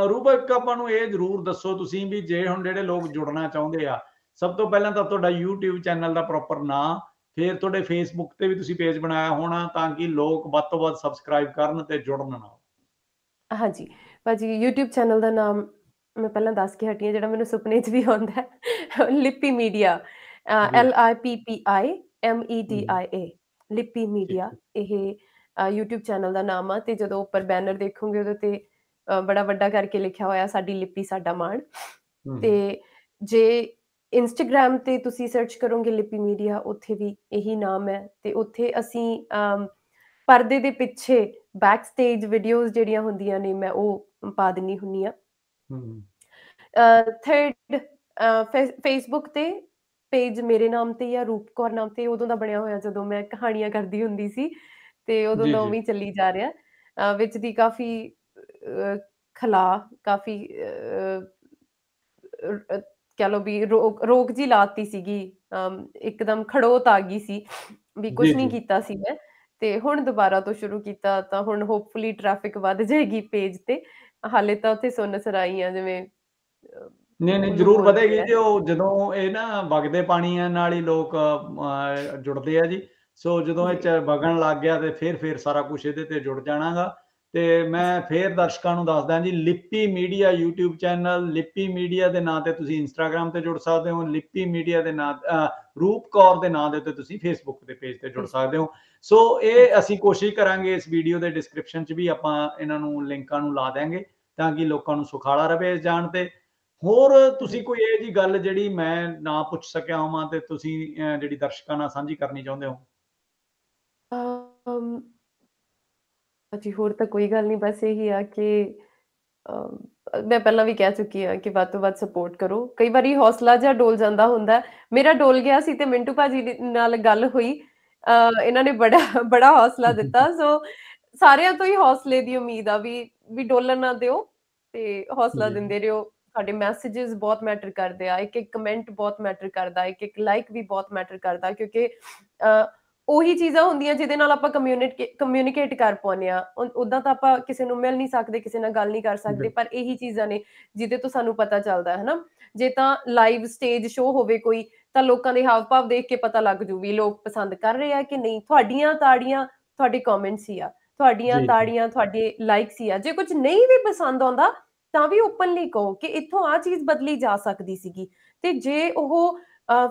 ਰੂਬਕ ਆਪਾਂ ਨੂੰ ਇਹ ਜ਼ਰੂਰ ਦੱਸੋ ਤੁਸੀਂ ਵੀ ਜੇ ਹੁਣ ਜਿਹੜੇ ਲੋਕ ਜੁੜਨਾ ਚਾਹੁੰਦੇ ਆ ਸਭ ਤੋਂ ਪਹਿਲਾਂ ਤਾਂ ਤੁਹਾਡਾ YouTube ਚੈਨਲ ਦਾ ਪ੍ਰੋਪਰ ਨਾਮ ਫਿਰ ਤੁਹਾਡੇ Facebook ਤੇ ਵੀ ਤੁਸੀਂ ਪੇਜ ਬਣਾਇਆ ਹੋਣਾ ਤਾਂ ਕਿ ਲੋਕ ਵੱਧ ਤੋਂ ਵੱਧ ਸਬਸਕ੍ਰਾਈਬ ਕਰਨ ਤੇ ਜੁੜਨ ਨਾਲ
ਹਾਂਜੀ ਭਾਜੀ YouTube ਚੈਨਲ ਦਾ ਨਾਮ ਮੈਂ ਪਹਿਲਾਂ ਦੱਸ ਕੇ ਹਟੀ ਹਾਂ ਜਿਹੜਾ ਮੈਨੂੰ ਸੁਪਨੇ 'ਚ ਵੀ ਆਉਂਦਾ ਹੈ ਲਿਪੀ media L I P P I M E D I A ਲਿਪੀ ਮੀਡੀਆ ਇਹ YouTube ਚੈਨਲ ਦਾ ਨਾਮ ਆ ਤੇ ਜਦੋਂ ਉੱਪਰ ਬੈਨਰ ਦੇਖੋਗੇ ਉਹਦੇ ਤੇ ਬੜਾ ਵੱਡਾ ਕਰਕੇ ਲਿਖਿਆ ਹੋਇਆ ਸਾਡੀ ਲਿਪੀ ਸਾਡਾ ਮਾਣ ਤੇ ਜੇ ਇੰਸਟਾਗ੍ਰam ਤੇ ਤੁਸੀਂ ਸਰਚ ਕਰੋਗੇ ਲਿਪੀ ਮੀਡੀਆ ਉੱਥੇ ਵੀ ਇਹੀ ਨਾਮ ਹੈ ਤੇ ਉੱਥੇ ਅਸੀਂ ਪਰਦੇ ਦੇ ਪਿੱਛੇ ਬੈਕਸਟੇਜ ਵੀਡੀਓਜ਼ ਜਿਹੜੀਆਂ ਹੁੰਦੀਆਂ ਨੇ ਮੈਂ ਉਹ ਪਾ ਦਿੰਨੀ ਹੁੰਨੀ ਆ ਥਰਡ ਫੇਸਬੁੱਕ ਤੇ ਪੇਜ ਮੇਰੇ ਨਾਮ ਤੇ ਜਾਂ ਰੂਪਕੌਰ ਨਾਮ ਤੇ ਉਦੋਂ ਦਾ ਬਣਿਆ ਹੋਇਆ ਜਦੋਂ ਮੈਂ ਕਹਾਣੀਆਂ ਕਰਦੀ ਹੁੰਦੀ ਸੀ ਤੇ ਉਦੋਂ ਤੋਂ ਵੀ ਚੱਲੀ ਜਾ ਰਿਹਾ ਵਿੱਚ ਦੀ ਕਾਫੀ ਖਲਾ ਕਾਫੀ ਕਹ ਵੀ ਰੋਗ ਜੀ ਲਾਤੀ ਸੀਗੀ ਇੱਕਦਮ ਖੜੋਤ ਆ ਗਈ ਸੀ ਵੀ ਕੁਝ ਨਹੀਂ ਕੀਤਾ ਸੀ ਮੈਂ ਤੇ ਹੁਣ ਦੁਬਾਰਾ ਤੋਂ ਸ਼ੁਰੂ ਕੀਤਾ ਤਾਂ ਹੁਣ ਹੋਪਫੁਲੀ ਟ੍ਰੈਫਿਕ ਵੱਧ ਜਾਏਗੀ ਪੇਜ ਤੇ ਹਾਲੇ ਤਾਂ ਉੱਥੇ ਸੁੰਨ ਸਰਾਈਆਂ ਜਿਵੇਂ
ਨਹੀਂ ਨਹੀਂ ਜ਼ਰੂਰ ਵਧੇਗੀ ਜੀ ਉਹ ਜਦੋਂ ਇਹ ਨਾ ਵਗਦੇ ਪਾਣੀਆਂ ਨਾਲ ਹੀ ਲੋਕ ਜੁੜਦੇ ਆ ਜੀ ਸੋ ਜਦੋਂ ਇਹ ਵਗਣ ਲੱਗ ਗਿਆ ਤੇ ਫਿਰ ਫਿਰ ਸਾਰਾ ਕੁਝ ਇਹਦੇ ਤੇ ਜੁੜ ਜਾਣਾਗਾ ਤੇ ਮੈਂ ਫੇਰ ਦਰਸ਼ਕਾਂ ਨੂੰ ਦੱਸਦਾ ਜੀ Lipi media YouTube channel Lipi media ਦੇ ਨਾਂ ਤੇ ਤੁਸੀਂ Instagram ਤੇ ਜੁੜ ਸਕਦੇ ਹੋ ਲਿਪੀ ਮੀਡੀਆ ਦੇ ਨਾਂ ਰੂਪਕੌਰ ਦੇ ਨਾਂ ਦੇ ਉੱਤੇ ਤੁਸੀਂ Facebook ਦੇ ਪੇਜ ਤੇ ਜੁੜ ਸਕਦੇ ਹੋ ਸੋ ਇਹ ਅਸੀਂ ਕੋਸ਼ਿਸ਼ ਕਰਾਂਗੇ ਇਸ ਵੀਡੀਓ ਦੇ ਡਿਸਕ੍ਰਿਪਸ਼ਨ 'ਚ ਵੀ ਆਪਾਂ ਇਹਨਾਂ ਨੂੰ ਲਿੰਕਾਂ ਨੂੰ ਲਾ ਦੇਾਂਗੇ ਤਾਂ ਕਿ ਲੋਕਾਂ ਨੂੰ ਸੁਖਾਲਾ ਰਵੇ ਇਸ ਜਾਣ ਤੇ ਹੋਰ ਤੁਸੀਂ ਕੋਈ ਇਹ ਜੀ ਗੱਲ ਜਿਹੜੀ ਮੈਂ ਨਾ ਪੁੱਛ ਸਕਿਆ ਹਾਂ ਤੇ ਤੁਸੀਂ ਜਿਹੜੀ ਦਰਸ਼ਕਾਂ ਨਾਲ ਸਾਂਝੀ ਕਰਨੀ ਚਾਹੁੰਦੇ ਹੋ
ਅਜੀ ਹੋਰ ਤਾਂ ਕੋਈ ਗੱਲ ਨਹੀਂ ਬਸ ਇਹੀ ਆ ਕਿ ਮੈਂ ਪਹਿਲਾਂ ਵੀ ਕਹਿ ਚੁੱਕੀ ਆ ਕਿ ਵੱਧ ਤੋਂ ਵੱਧ ਸਪੋਰਟ ਕਰੋ ਕਈ ਵਾਰੀ ਹੌਸਲਾ ਜਾਂ ਡੋਲ ਜਾਂਦਾ ਹੁੰਦਾ ਮੇਰਾ ਡੋਲ ਗਿਆ ਸੀ ਤੇ ਮਿੰਟੂ ਭਾਜੀ ਨਾਲ ਗੱਲ ਹੋਈ ਇਹਨਾਂ ਨੇ ਬੜਾ ਬੜਾ ਹੌਸਲਾ ਦਿੱਤਾ ਸੋ ਸਾਰਿਆਂ ਤੋਂ ਹੀ ਹੌਸਲੇ ਦੀ ਉਮੀਦ ਆ ਵੀ ਵੀ ਡੋਲਣ ਨਾ ਦਿਓ ਤੇ ਹੌਸਲਾ ਦਿੰਦੇ ਰਹੋ ਸਾਡੇ ਮੈਸੇजेस ਬਹੁਤ ਮੈਟਰ ਕਰਦੇ ਆ ਇੱਕ ਇੱਕ ਕਮੈਂਟ ਬਹੁਤ ਮੈਟਰ ਕਰਦਾ ਇੱਕ ਇੱਕ ਲਾਈਕ ਵੀ ਬਹੁਤ ਮੈਟਰ ਕਰਦਾ ਕਿਉਂਕਿ ਉਹੀ ਚੀਜ਼ਾਂ ਹੁੰਦੀਆਂ ਜਿਹਦੇ ਨਾਲ ਆਪਾਂ ਕਮਿਊਨਿਕੇਟ ਕਮਿਊਨਿਕੇਟ ਕਰ ਪਾਉਨੇ ਆ ਉਦਾਂ ਤਾਂ ਆਪਾਂ ਕਿਸੇ ਨੂੰ ਮਿਲ ਨਹੀਂ ਸਕਦੇ ਕਿਸੇ ਨਾਲ ਗੱਲ ਨਹੀਂ ਕਰ ਸਕਦੇ ਪਰ ਇਹੀ ਚੀਜ਼ਾਂ ਨੇ ਜਿਹਦੇ ਤੋਂ ਸਾਨੂੰ ਪਤਾ ਚੱਲਦਾ ਹੈ ਹਨਾ ਜੇ ਤਾਂ ਲਾਈਵ ਸਟੇਜ ਸ਼ੋ ਹੋਵੇ ਕੋਈ ਤਾਂ ਲੋਕਾਂ ਦੇ ਹਾਵ ਭਾਵ ਦੇਖ ਕੇ ਪਤਾ ਲੱਗ ਜੂ ਵੀ ਲੋਕ ਪਸੰਦ ਕਰ ਰਹੇ ਆ ਕਿ ਨਹੀਂ ਤੁਹਾਡੀਆਂ ਤਾੜੀਆਂ ਤੁਹਾਡੇ ਕਮੈਂਟਸ ਹੀ ਆ ਤੁਹਾਡੀਆਂ ਤਾੜੀਆਂ ਤੁਹਾਡੇ ਲਾਈਕਸ ਹੀ ਆ ਜੇ ਕੁਝ ਨਹੀਂ ਵੀ ਪਸੰਦ ਆਉਂਦਾ ਤਾਂ ਵੀ ਓਪਨਲੀ ਕਹੋ ਕਿ ਇੱਥੋਂ ਆ ਚੀਜ਼ ਬਦਲੀ ਜਾ ਸਕਦੀ ਸੀਗੀ ਤੇ ਜੇ ਉਹ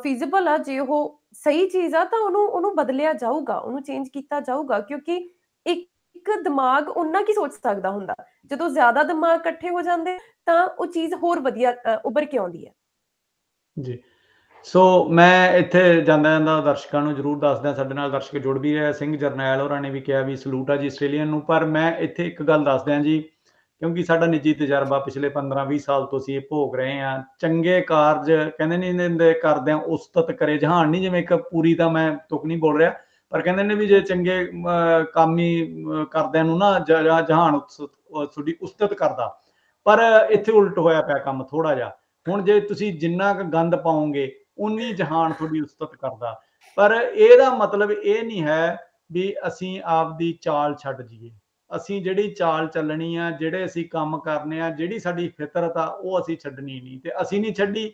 ਫੀਜ਼ੀਬਲ ਆ ਜੇ ਉਹ ਸਹੀ ਚੀਜ਼ ਆ ਤਾਂ ਉਹਨੂੰ ਉਹਨੂੰ ਬਦਲਿਆ ਜਾਊਗਾ ਉਹਨੂੰ ਚੇਂਜ ਕੀਤਾ ਜਾਊਗਾ ਕਿਉਂਕਿ ਇੱਕ ਇੱਕ ਦਿਮਾਗ ਉਹਨਾਂ ਕੀ ਸੋਚ ਸਕਦਾ ਹੁੰਦਾ ਜਦੋਂ ਜ਼ਿਆਦਾ ਦਿਮਾਗ ਇਕੱਠੇ ਹੋ ਜਾਂਦੇ ਤਾਂ ਉਹ ਚੀਜ਼ ਹੋਰ ਵਧੀਆ ਉੱਭਰ ਕੇ ਆਉਂਦੀ ਹੈ
ਜੀ ਸੋ ਮੈਂ ਇੱਥੇ ਜਾਂਦਾ ਜਾਂਦਾ ਦਰਸ਼ਕਾਂ ਨੂੰ ਜਰੂਰ ਦੱਸਦਾ ਸਾਡੇ ਨਾਲ ਦਰਸ਼ਕ ਜੁੜ ਵੀ ਰਿਹਾ ਸਿੰਘ ਜਰਨੈਲ ਹੋਰਾਂ ਨੇ ਵੀ ਕਿਹਾ ਵੀ ਸਲੂਟ ਆ ਜੀ ਆਸਟ੍ਰੇਲੀਅਨ ਨੂੰ ਪਰ ਮੈਂ ਇੱਥੇ ਇੱਕ ਗੱਲ ਦੱਸਦਾ ਜੀ ਕਿਉਂਕਿ ਸਾਡਾ ਨਿੱਜੀ ਤਜਰਬਾ ਪਿਛਲੇ 15-20 ਸਾਲ ਤੋਂ ਅਸੀਂ ਇਹ ਭੋਗ ਰਹੇ ਆ ਚੰਗੇ ਕਾਰਜ ਕਹਿੰਦੇ ਨੇ ਇਹਨਾਂ ਦੇ ਕਰਦੇ ਆ ਉਸਤਤ ਕਰੇ ਜਹਾਨ ਨਹੀਂ ਜਿਵੇਂ ਇੱਕ ਪੂਰੀ ਤਾਂ ਮੈਂ ਤੁਕ ਨਹੀਂ ਬੋਲ ਰਿਹਾ ਪਰ ਕਹਿੰਦੇ ਨੇ ਵੀ ਜੇ ਚੰਗੇ ਕੰਮ ਹੀ ਕਰਦਿਆਂ ਨੂੰ ਨਾ ਜਹਾਨ ਤੁਹਾਡੀ ਉਸਤਤ ਕਰਦਾ ਪਰ ਇੱਥੇ ਉਲਟ ਹੋਇਆ ਪਿਆ ਕੰਮ ਥੋੜਾ ਜਿਹਾ ਹੁਣ ਜੇ ਤੁਸੀਂ ਜਿੰਨਾ ਕ ਗੰਦ ਪਾਉਂਗੇ ਉਨੀ ਜਹਾਨ ਤੁਹਾਡੀ ਉਸਤਤ ਕਰਦਾ ਪਰ ਇਹਦਾ ਮਤਲਬ ਇਹ ਨਹੀਂ ਹੈ ਵੀ ਅਸੀਂ ਆਪਦੀ ਚਾਲ ਛੱਡ ਜੀਏ ਅਸੀਂ ਜਿਹੜੀ ਚਾਲ ਚੱਲਣੀ ਆ ਜਿਹੜੇ ਅਸੀਂ ਕੰਮ ਕਰਨੇ ਆ ਜਿਹੜੀ ਸਾਡੀ ਫਿਤਰਤ ਆ ਉਹ ਅਸੀਂ ਛੱਡਣੀ ਨਹੀਂ ਤੇ ਅਸੀਂ ਨਹੀਂ ਛੱਡੀ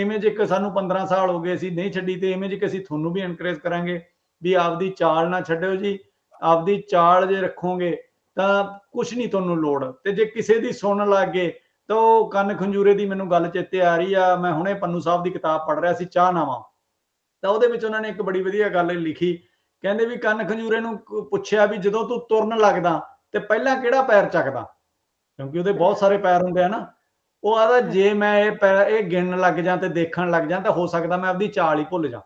ਇਵੇਂ ਜੇ ਕਿ ਸਾਨੂੰ 15 ਸਾਲ ਹੋ ਗਏ ਅਸੀਂ ਨਹੀਂ ਛੱਡੀ ਤੇ ਇਵੇਂ ਜੇ ਕਿ ਅਸੀਂ ਤੁਹਾਨੂੰ ਵੀ ਐਨਕਰੇਜ ਕਰਾਂਗੇ ਵੀ ਆਪਦੀ ਚਾਲ ਨਾ ਛੱਡਿਓ ਜੀ ਆਪਦੀ ਚਾਲ ਜੇ ਰੱਖੋਗੇ ਤਾਂ ਕੁਝ ਨਹੀਂ ਤੁਹਾਨੂੰ ਲੋੜ ਤੇ ਜੇ ਕਿਸੇ ਦੀ ਸੁਣਨ ਲੱਗੇ ਤਾਂ ਉਹ ਕੰਨ ਖੰਜੂਰੇ ਦੀ ਮੈਨੂੰ ਗੱਲ ਚੇਤੇ ਆ ਰਹੀ ਆ ਮੈਂ ਹੁਣੇ ਪੰਨੂ ਸਾਹਿਬ ਦੀ ਕਿਤਾਬ ਪੜ੍ਹ ਰਿਹਾ ਸੀ ਚਾਹ ਨਾਵਾ ਤਾਂ ਉਹਦੇ ਵਿੱਚ ਉਹਨਾਂ ਨੇ ਇੱਕ ਬੜੀ ਵਧੀਆ ਗੱਲ ਲਿਖੀ ਕਹਿੰਦੇ ਵੀ ਕੰਨ ਖੰਜੂਰੇ ਨੂੰ ਪੁੱਛਿਆ ਵੀ ਜਦੋਂ ਤੂੰ ਤੁਰਨ ਲੱਗਦਾ ਤੇ ਪਹਿਲਾਂ ਕਿਹੜਾ ਪੈਰ ਚੱਕਦਾ ਕਿਉਂਕਿ ਉਹਦੇ ਬਹੁਤ ਸਾਰੇ ਪੈਰ ਹੁੰਦੇ ਆ ਨਾ ਉਹ ਆਦਾ ਜੇ ਮੈਂ ਇਹ ਪੈਰ ਇਹ ਗਿਣਨ ਲੱਗ ਜਾਂ ਤੇ ਦੇਖਣ ਲੱਗ ਜਾਂ ਤਾਂ ਹੋ ਸਕਦਾ ਮੈਂ ਆਪਦੀ ਚਾਲ ਹੀ ਭੁੱਲ ਜਾ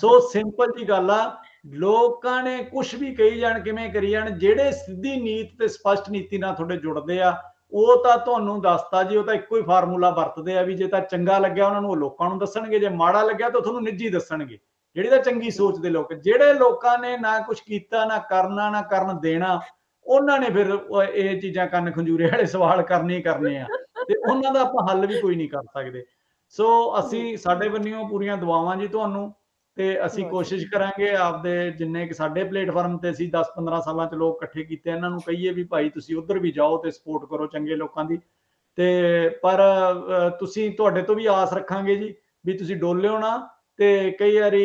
ਸੋ ਸਿੰਪਲ ਜੀ ਗੱਲ ਆ ਲੋਕਾਂ ਨੇ ਕੁਝ ਵੀ ਕਹੀ ਜਾਣ ਕਿਵੇਂ ਕਰੀ ਜਾਣ ਜਿਹੜੇ ਸਿੱਧੀ ਨੀਤ ਤੇ ਸਪਸ਼ਟ ਨੀਤੀ ਨਾਲ ਤੁਹਾਡੇ ਜੁੜਦੇ ਆ ਉਹ ਤਾਂ ਤੁਹਾਨੂੰ ਦੱਸਤਾ ਜੀ ਉਹ ਤਾਂ ਇੱਕੋ ਹੀ ਫਾਰਮੂਲਾ ਵਰਤਦੇ ਆ ਵੀ ਜੇ ਤਾਂ ਚੰਗਾ ਲੱਗਿਆ ਉਹਨਾਂ ਨੂੰ ਉਹ ਲੋਕਾਂ ਨੂੰ ਦੱਸਣਗੇ ਜੇ ਮਾੜਾ ਲੱਗਿਆ ਤਾਂ ਤੁਹਾਨੂੰ ਨਿੱਜੀ ਦੱਸਣਗੇ ਜਿਹੜੀ ਤਾਂ ਚੰਗੀ ਸੋਚ ਦੇ ਲੋਕ ਜਿਹੜੇ ਲੋਕਾਂ ਨੇ ਨਾ ਕੁਝ ਕੀਤਾ ਨਾ ਕਰਨਾ ਨਾ ਕਰਨ ਦੇਣਾ ਉਹਨਾਂ ਨੇ ਫਿਰ ਇਹ ਚੀਜ਼ਾਂ ਕੰਨ ਖੰਜੂਰੇ ਵਾਲੇ ਸਵਾਲ ਕਰਨੇ ਹੀ ਕਰਨੇ ਆ ਤੇ ਉਹਨਾਂ ਦਾ ਆਪਾਂ ਹੱਲ ਵੀ ਕੋਈ ਨਹੀਂ ਕਰ ਸਕਦੇ ਸੋ ਅਸੀਂ ਸਾਡੇ ਵੱਲੋਂ ਪੂਰੀਆਂ ਦੁਆਵਾਂ ਜੀ ਤੁਹਾਨੂੰ ਤੇ ਅਸੀਂ ਕੋਸ਼ਿਸ਼ ਕਰਾਂਗੇ ਆਪਦੇ ਜਿੰਨੇ ਕਿ ਸਾਡੇ ਪਲੇਟਫਾਰਮ ਤੇ ਅਸੀਂ 10-15 ਸਾਲਾਂ ਚ ਲੋਕ ਇਕੱਠੇ ਕੀਤੇ ਇਹਨਾਂ ਨੂੰ ਕਹੀਏ ਵੀ ਭਾਈ ਤੁਸੀਂ ਉਧਰ ਵੀ ਜਾਓ ਤੇ ਸਪੋਰਟ ਕਰੋ ਚੰਗੇ ਲੋਕਾਂ ਦੀ ਤੇ ਪਰ ਤੁਸੀਂ ਤੁਹਾਡੇ ਤੋਂ ਵੀ ਆਸ ਰੱਖਾਂਗੇ ਜੀ ਵੀ ਤੁਸੀਂ ਡੋਲਿਓ ਨਾ ਤੇ ਕਈ ਵਾਰੀ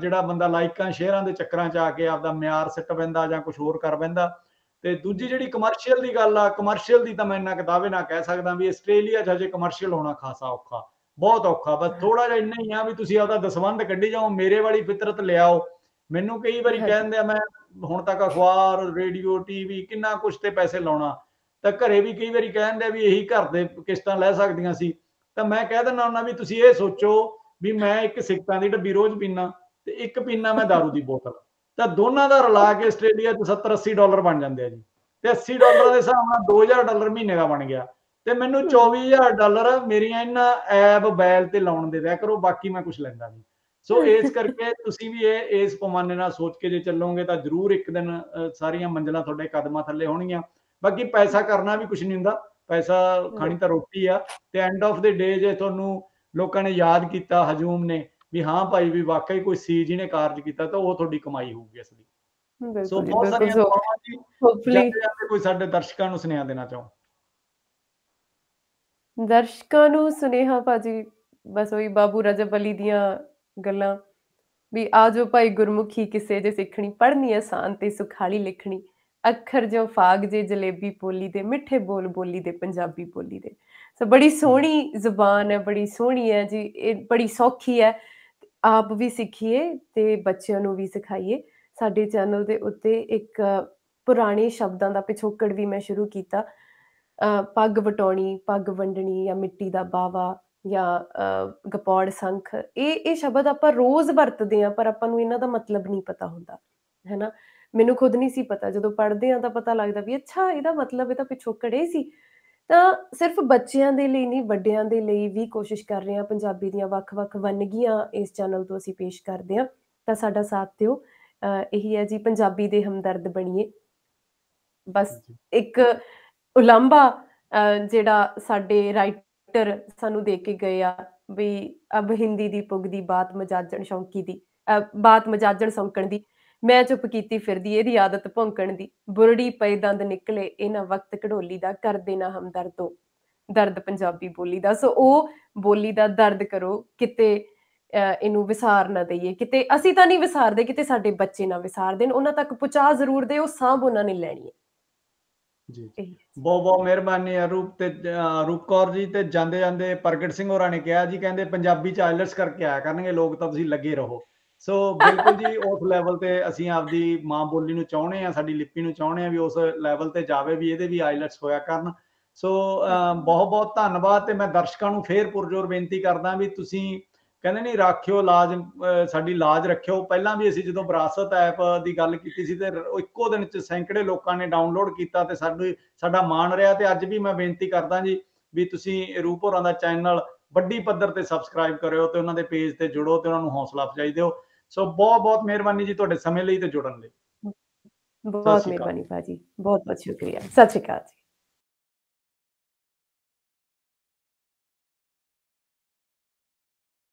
ਜਿਹੜਾ ਬੰਦਾ ਲਾਈਕਾਂ ਸ਼ੇਅਰਾਂ ਦੇ ਚੱਕਰਾਂ 'ਚ ਆ ਕੇ ਆਪਦਾ ਮਿਆਰ ਸਿੱਟ ਪੈਂਦਾ ਜਾਂ ਕੁਝ ਹੋਰ ਕਰ ਪੈਂਦਾ ਤੇ ਦੂਜੀ ਜਿਹੜੀ ਕਮਰਸ਼ੀਅਲ ਦੀ ਗੱਲ ਆ ਕਮਰਸ਼ੀਅਲ ਦੀ ਤਾਂ ਮੈਂ ਇੰਨਾ ਕਿ ਦਾਅਵੇ ਨਾ ਕਹਿ ਸਕਦਾ ਵੀ ਆਸਟ੍ਰੇਲੀਆ 'ਚ ਹਜੇ ਕਮਰਸ਼ੀਅਲ ਹੋਣਾ ਖਾਸਾ ਔਖਾ ਬਹੁਤ ਔਖਾ ਬਸ ਥੋੜਾ ਜਿਹਾ ਇੰਨਾ ਹੀ ਆ ਵੀ ਤੁਸੀਂ ਆਪਦਾ ਦਸਵੰਦ ਕੱਢੀ ਜਾਓ ਮੇਰੇ ਵਾਲੀ ਫਿਤਰਤ ਲਿਆਓ ਮੈਨੂੰ ਕਈ ਵਾਰੀ ਕਹਿੰਦੇ ਆ ਮੈਂ ਹੁਣ ਤੱਕ ਅਖਬਾਰ ਰੇਡੀਓ ਟੀਵੀ ਕਿੰਨਾ ਕੁਝ ਤੇ ਪੈਸੇ ਲਾਉਣਾ ਤਾਂ ਘਰੇ ਵੀ ਕਈ ਵਾਰੀ ਕਹਿੰਦੇ ਵੀ ਇਹੀ ਘਰ ਦੇ ਕਿਸ਼ਤਾਂ ਲੈ ਸਕਦੀਆਂ ਸੀ ਤਾਂ ਮੈਂ ਕਹਿ ਦਿੰਦਾ ਉਹਨਾਂ ਵੀ ਤੁਸੀਂ ਇਹ ਸੋਚੋ ਵੀ ਮੈਂ ਇੱਕ ਸਿਕਤਾਂ ਦੀ ਡੱਬੀ ਰੋਜ਼ ਪੀਣਾ ਤੇ ਇੱਕ ਪੀਣਾ ਮੈਂ दारू ਦੀ ਬੋਤਲ ਤਾਂ ਦੋਨਾਂ ਦਾ ਰਲਾ ਕੇ ਆਸਟ੍ਰੇਲੀਆ 'ਚ 70 80 ਡਾਲਰ ਬਣ ਜਾਂਦੇ ਆ ਜੀ ਤੇ 80 ਡਾਲਰ ਦੇ ਹਿਸਾਬ ਨਾਲ 2000 ਡਾਲਰ ਮਹੀਨੇ ਦਾ ਬਣ ਗਿਆ ਤੇ ਮੈਨੂੰ 24000 ਡਾਲਰ ਮੇਰੀਆਂ ਇਹਨਾਂ ਐਪ ਬੈਲ ਤੇ ਲਾਉਣ ਦੇ ਦਿਆ ਕਰੋ ਬਾਕੀ ਮੈਂ ਕੁਝ ਲੈਂਦਾ ਨਹੀਂ ਸੋ ਇਸ ਕਰਕੇ ਤੁਸੀਂ ਵੀ ਇਹ ਇਸ ਪਮਾਨੇ ਨਾਲ ਸੋਚ ਕੇ ਜੇ ਚੱਲੋਗੇ ਤਾਂ ਜ਼ਰੂਰ ਇੱਕ ਦਿਨ ਸਾਰੀਆਂ ਮੰਜ਼ਲਾਂ ਤੁਹਾਡੇ ਕਦਮਾਂ ਥੱਲੇ ਹੋਣਗੀਆਂ ਬਾਕੀ ਪੈਸਾ ਕਰਨਾ ਵੀ ਕੁਝ ਨਹੀਂ ਹੁੰਦਾ ਪੈਸਾ ਖਾਣੀ ਤਾਂ ਰੋਟੀ ਆ ਤੇ ਐਂਡ ਆਫ ਦੇ ਡੇ ਜੇ ਤੁਹਾਨੂੰ ਲੋਕਾਂ ਨੇ ਯਾਦ ਕੀਤਾ ਹਜੂਮ ਨੇ ਵੀ ਹਾਂ ਭਾਈ ਵੀ ਵਾਕਈ ਕੋਈ ਸੀ ਜੀ ਨੇ ਕਾਰਜ ਕੀਤਾ ਤਾਂ ਉਹ ਤੁਹਾਡੀ ਕਮਾਈ ਹੋਊਗੀ
ਅਸਲੀ ਸੋ ਬਹੁਤ ਸਾਰੀਆਂ ਹੋਪਫੁਲੀ
ਕੋਈ ਸਾਡੇ ਦਰਸ਼ਕਾਂ ਨੂੰ ਸੁਨੇਹਾ ਦੇਣਾ ਚਾਹੋ
ਦਰਸ਼ਕਾਂ ਨੂੰ ਸੁਨੇਹਾ ਭਾਜੀ ਬਸ ਉਹੀ ਬਾਬੂ ਰਜਬ ਅਲੀ ਦੀਆਂ ਗੱਲਾਂ ਵੀ ਆਜੋ ਭਾਈ ਗੁਰਮੁਖੀ ਕਿਸੇ ਜੇ ਸਿੱਖਣੀ ਪੜ੍ਹਨੀ ਆਸਾਨ ਤੇ ਸੁਖਾਲੀ ਲਿਖਣੀ ਅੱਖਰ ਜੋ ਫਾਗ ਜੇ ਜਲੇਬੀ ਬੋਲੀ ਦੇ ਮਿੱਠੇ ਬੋਲ ਬੋਲੀ ਦੇ ਪੰਜਾਬੀ ਬੋਲੀ ਦੇ ਸੋ ਬੜੀ ਸੋਹਣੀ ਜ਼ੁਬਾਨ ਹੈ ਬੜੀ ਸੋਹਣੀ ਹੈ ਜੀ ਇਹ ਬੜੀ ਸੌਖੀ ਹੈ ਆਪ ਵੀ ਸਿੱਖੀਏ ਤੇ ਬੱਚਿਆਂ ਨੂੰ ਵੀ ਸਿਖਾਈਏ ਸਾਡੇ ਚੈਨਲ ਦੇ ਉੱਤੇ ਇੱਕ ਪੁਰਾਣੇ ਸ਼ਬਦਾਂ ਦਾ ਪਿਛੋਕੜ ਵੀ ਮੈਂ ਸ਼ੁਰੂ ਕੀਤਾ ਪੱਗ ਵਟਾਉਣੀ ਪੱਗ ਵੰਡਣੀ ਜਾਂ ਮਿੱਟੀ ਦਾ ਬਾਵਾ ਜਾਂ ਗਪੌੜ ਸੰਖ ਇਹ ਇਹ ਸ਼ਬਦ ਆਪਾਂ ਰੋਜ਼ ਵਰਤਦੇ ਆ ਪਰ ਆਪਾਂ ਨੂੰ ਇਹਨਾਂ ਦਾ ਮਤਲਬ ਨਹੀਂ ਪਤਾ ਹੁੰਦਾ ਹੈਨਾ ਮੈਨੂੰ ਖੁਦ ਨਹੀਂ ਸੀ ਪਤਾ ਜਦੋਂ ਪੜ੍ਹਦੇ ਆ ਤਾਂ ਪਤਾ ਲੱਗਦਾ ਵੀ ਅੱਛਾ ਇਹਦਾ ਮਤਲਬ ਇਹ ਤਾਂ ਪਿਛੋਕੜੇ ਸੀ ਤਾਂ ਸਿਰਫ ਬੱਚਿਆਂ ਦੇ ਲਈ ਨਹੀਂ ਵੱਡਿਆਂ ਦੇ ਲਈ ਵੀ ਕੋਸ਼ਿਸ਼ ਕਰ ਰਹੇ ਆ ਪੰਜਾਬੀ ਦੀਆਂ ਵੱਖ-ਵੱਖ ਵੰਨਗੀਆਂ ਇਸ ਚੈਨਲ ਤੋਂ ਅਸੀਂ ਪੇਸ਼ ਕਰਦੇ ਆ ਤਾਂ ਸਾਡਾ ਸਾਥ ਦਿਓ ਇਹੀ ਹੈ ਜੀ ਪੰਜਾਬੀ ਦੇ ਹਮਦਰਦ ਬਣੀਏ ਬਸ ਇੱਕ ਉਲੰਭਾ ਜਿਹੜਾ ਸਾਡੇ ਰਾਈਟਰ ਸਾਨੂੰ ਦੇ ਕੇ ਗਏ ਆ ਵੀ ਅਬ ਹਿੰਦੀ ਦੀ ਪੁਗ ਦੀ ਬਾਤ ਮਜਾਜਣ ਸ਼ੌਂਕੀ ਦੀ ਬਾਤ ਮਜਾਜਣ ਸੌਂਕਣ ਦੀ ਮੈਂ ਚੁੱਪ ਕੀਤੀ ਫਿਰਦੀ ਇਹਦੀ ਆਦਤ ਭੌਂਕਣ ਦੀ ਬੁਰੜੀ ਪਏ ਦੰਦ ਨਿਕਲੇ ਇਹਨਾਂ ਵਕਤ ਘੜੋਲੀ ਦਾ ਕਰ ਦੇਣਾ ਹਮਦਰਦੋ ਦਰਦ ਪੰਜਾਬੀ ਬੋਲੀ ਦਾ ਸੋ ਉਹ ਬੋਲੀ ਦਾ ਦਰਦ ਕਰੋ ਕਿਤੇ ਇਹਨੂੰ ਵਿਸਾਰ ਨਾ ਦਈਏ ਕਿਤੇ ਅਸੀਂ ਤਾਂ ਨਹੀਂ ਵਿਸਾਰਦੇ ਕਿਤੇ ਸਾਡੇ ਬੱਚੇ ਨਾ ਵਿਸਾਰ ਦੇਣ ਉਹਨਾਂ ਤੱਕ ਪਹੁੰਚਾ ਜ਼ਰੂਰ ਦੇ ਉਹ ਸਾਂਭ ਉਹਨਾਂ ਨੇ ਲੈਣੀ ਹੈ ਜੀ
ਬਹੁਤ ਬਹੁਤ ਮਿਹਰਬਾਨੀ ਰੂਪ ਤੇ ਰੂਪਕੌਰ ਜੀ ਤੇ ਜਾਂਦੇ ਜਾਂਦੇ ਪ੍ਰਗਟ ਸਿੰਘ ਹੋਰਾਂ ਨੇ ਕਿਹਾ ਜੀ ਕਹਿੰਦੇ ਪੰਜਾਬੀ ਚ ਆਇਲਟਸ ਕਰਕੇ ਆਇਆ ਕਰਨਗੇ ਲੋਕ ਤਾਂ ਤੁਸੀਂ ਲੱਗੇ ਰਹੋ ਸੋ ਬਿਲਕੁਲ ਜੀ ਉਸ ਲੈਵਲ ਤੇ ਅਸੀਂ ਆਪਦੀ ਮਾਂ ਬੋਲੀ ਨੂੰ ਚਾਹੁੰਦੇ ਆ ਸਾਡੀ ਲਿਪੀ ਨੂੰ ਚਾਹੁੰਦੇ ਆ ਵੀ ਉਸ ਲੈਵਲ ਤੇ ਜਾਵੇ ਵੀ ਇਹਦੇ ਵੀ ਆਇਲਟਸ ਹੋਇਆ ਕਰਨ ਸੋ ਬਹੁਤ ਬਹੁਤ ਧੰਨਵਾਦ ਤੇ ਮੈਂ ਦਰਸ਼ਕਾਂ ਨੂੰ ਫੇਰ ਪੁਰਜ਼ੋਰ ਬੇਨਤੀ ਕਰਦਾ ਵੀ ਤੁਸੀਂ ਕਹਿੰਦੇ ਨਹੀਂ ਰੱਖਿਓ ਲਾਜ ਸਾਡੀ ਲਾਜ ਰੱਖਿਓ ਪਹਿਲਾਂ ਵੀ ਅਸੀਂ ਜਦੋਂ ਵਿਰਾਸਤ ਐਪ ਦੀ ਗੱਲ ਕੀਤੀ ਸੀ ਤੇ ਇੱਕੋ ਦਿਨ ਚ ਸੈਂਕੜੇ ਲੋਕਾਂ ਨੇ ਡਾਊਨਲੋਡ ਕੀਤਾ ਤੇ ਸਾਨੂੰ ਸਾਡਾ ਮਾਣ ਰਿਹਾ ਤੇ ਅੱਜ ਵੀ ਮੈਂ ਬੇਨਤੀ ਕਰਦਾ ਜੀ ਵੀ ਤੁਸੀਂ ਰੂਪ ਹੋਰਾਂ ਦਾ ਚੈਨਲ ਵੱਡੀ ਪੱਧਰ ਤੇ ਸਬਸਕ੍ਰਾਈਬ ਕਰਿਓ ਤੇ ਉਹਨਾਂ ਦੇ ਪੇਜ ਤੇ ਜੁੜੋ ਤੇ ਉਹਨਾਂ ਨੂੰ ਹੌਸਲਾ ਅਫਜਾਈ ਦਿਓ ਸੋ ਬਹੁਤ ਬਹੁਤ ਮਿਹਰਬਾਨੀ ਜੀ ਤੁਹਾਡੇ ਸਮੇਂ ਲਈ ਤੇ ਜੁੜਨ ਲਈ
ਬਹੁਤ ਮਿਹਰਬਾਨੀ ਭਾਜੀ ਬਹੁਤ ਬਹੁਤ ਸ਼ੁਕਰੀਆ ਸਤਿ ਸ਼੍ਰੀ ਅਕਾਲ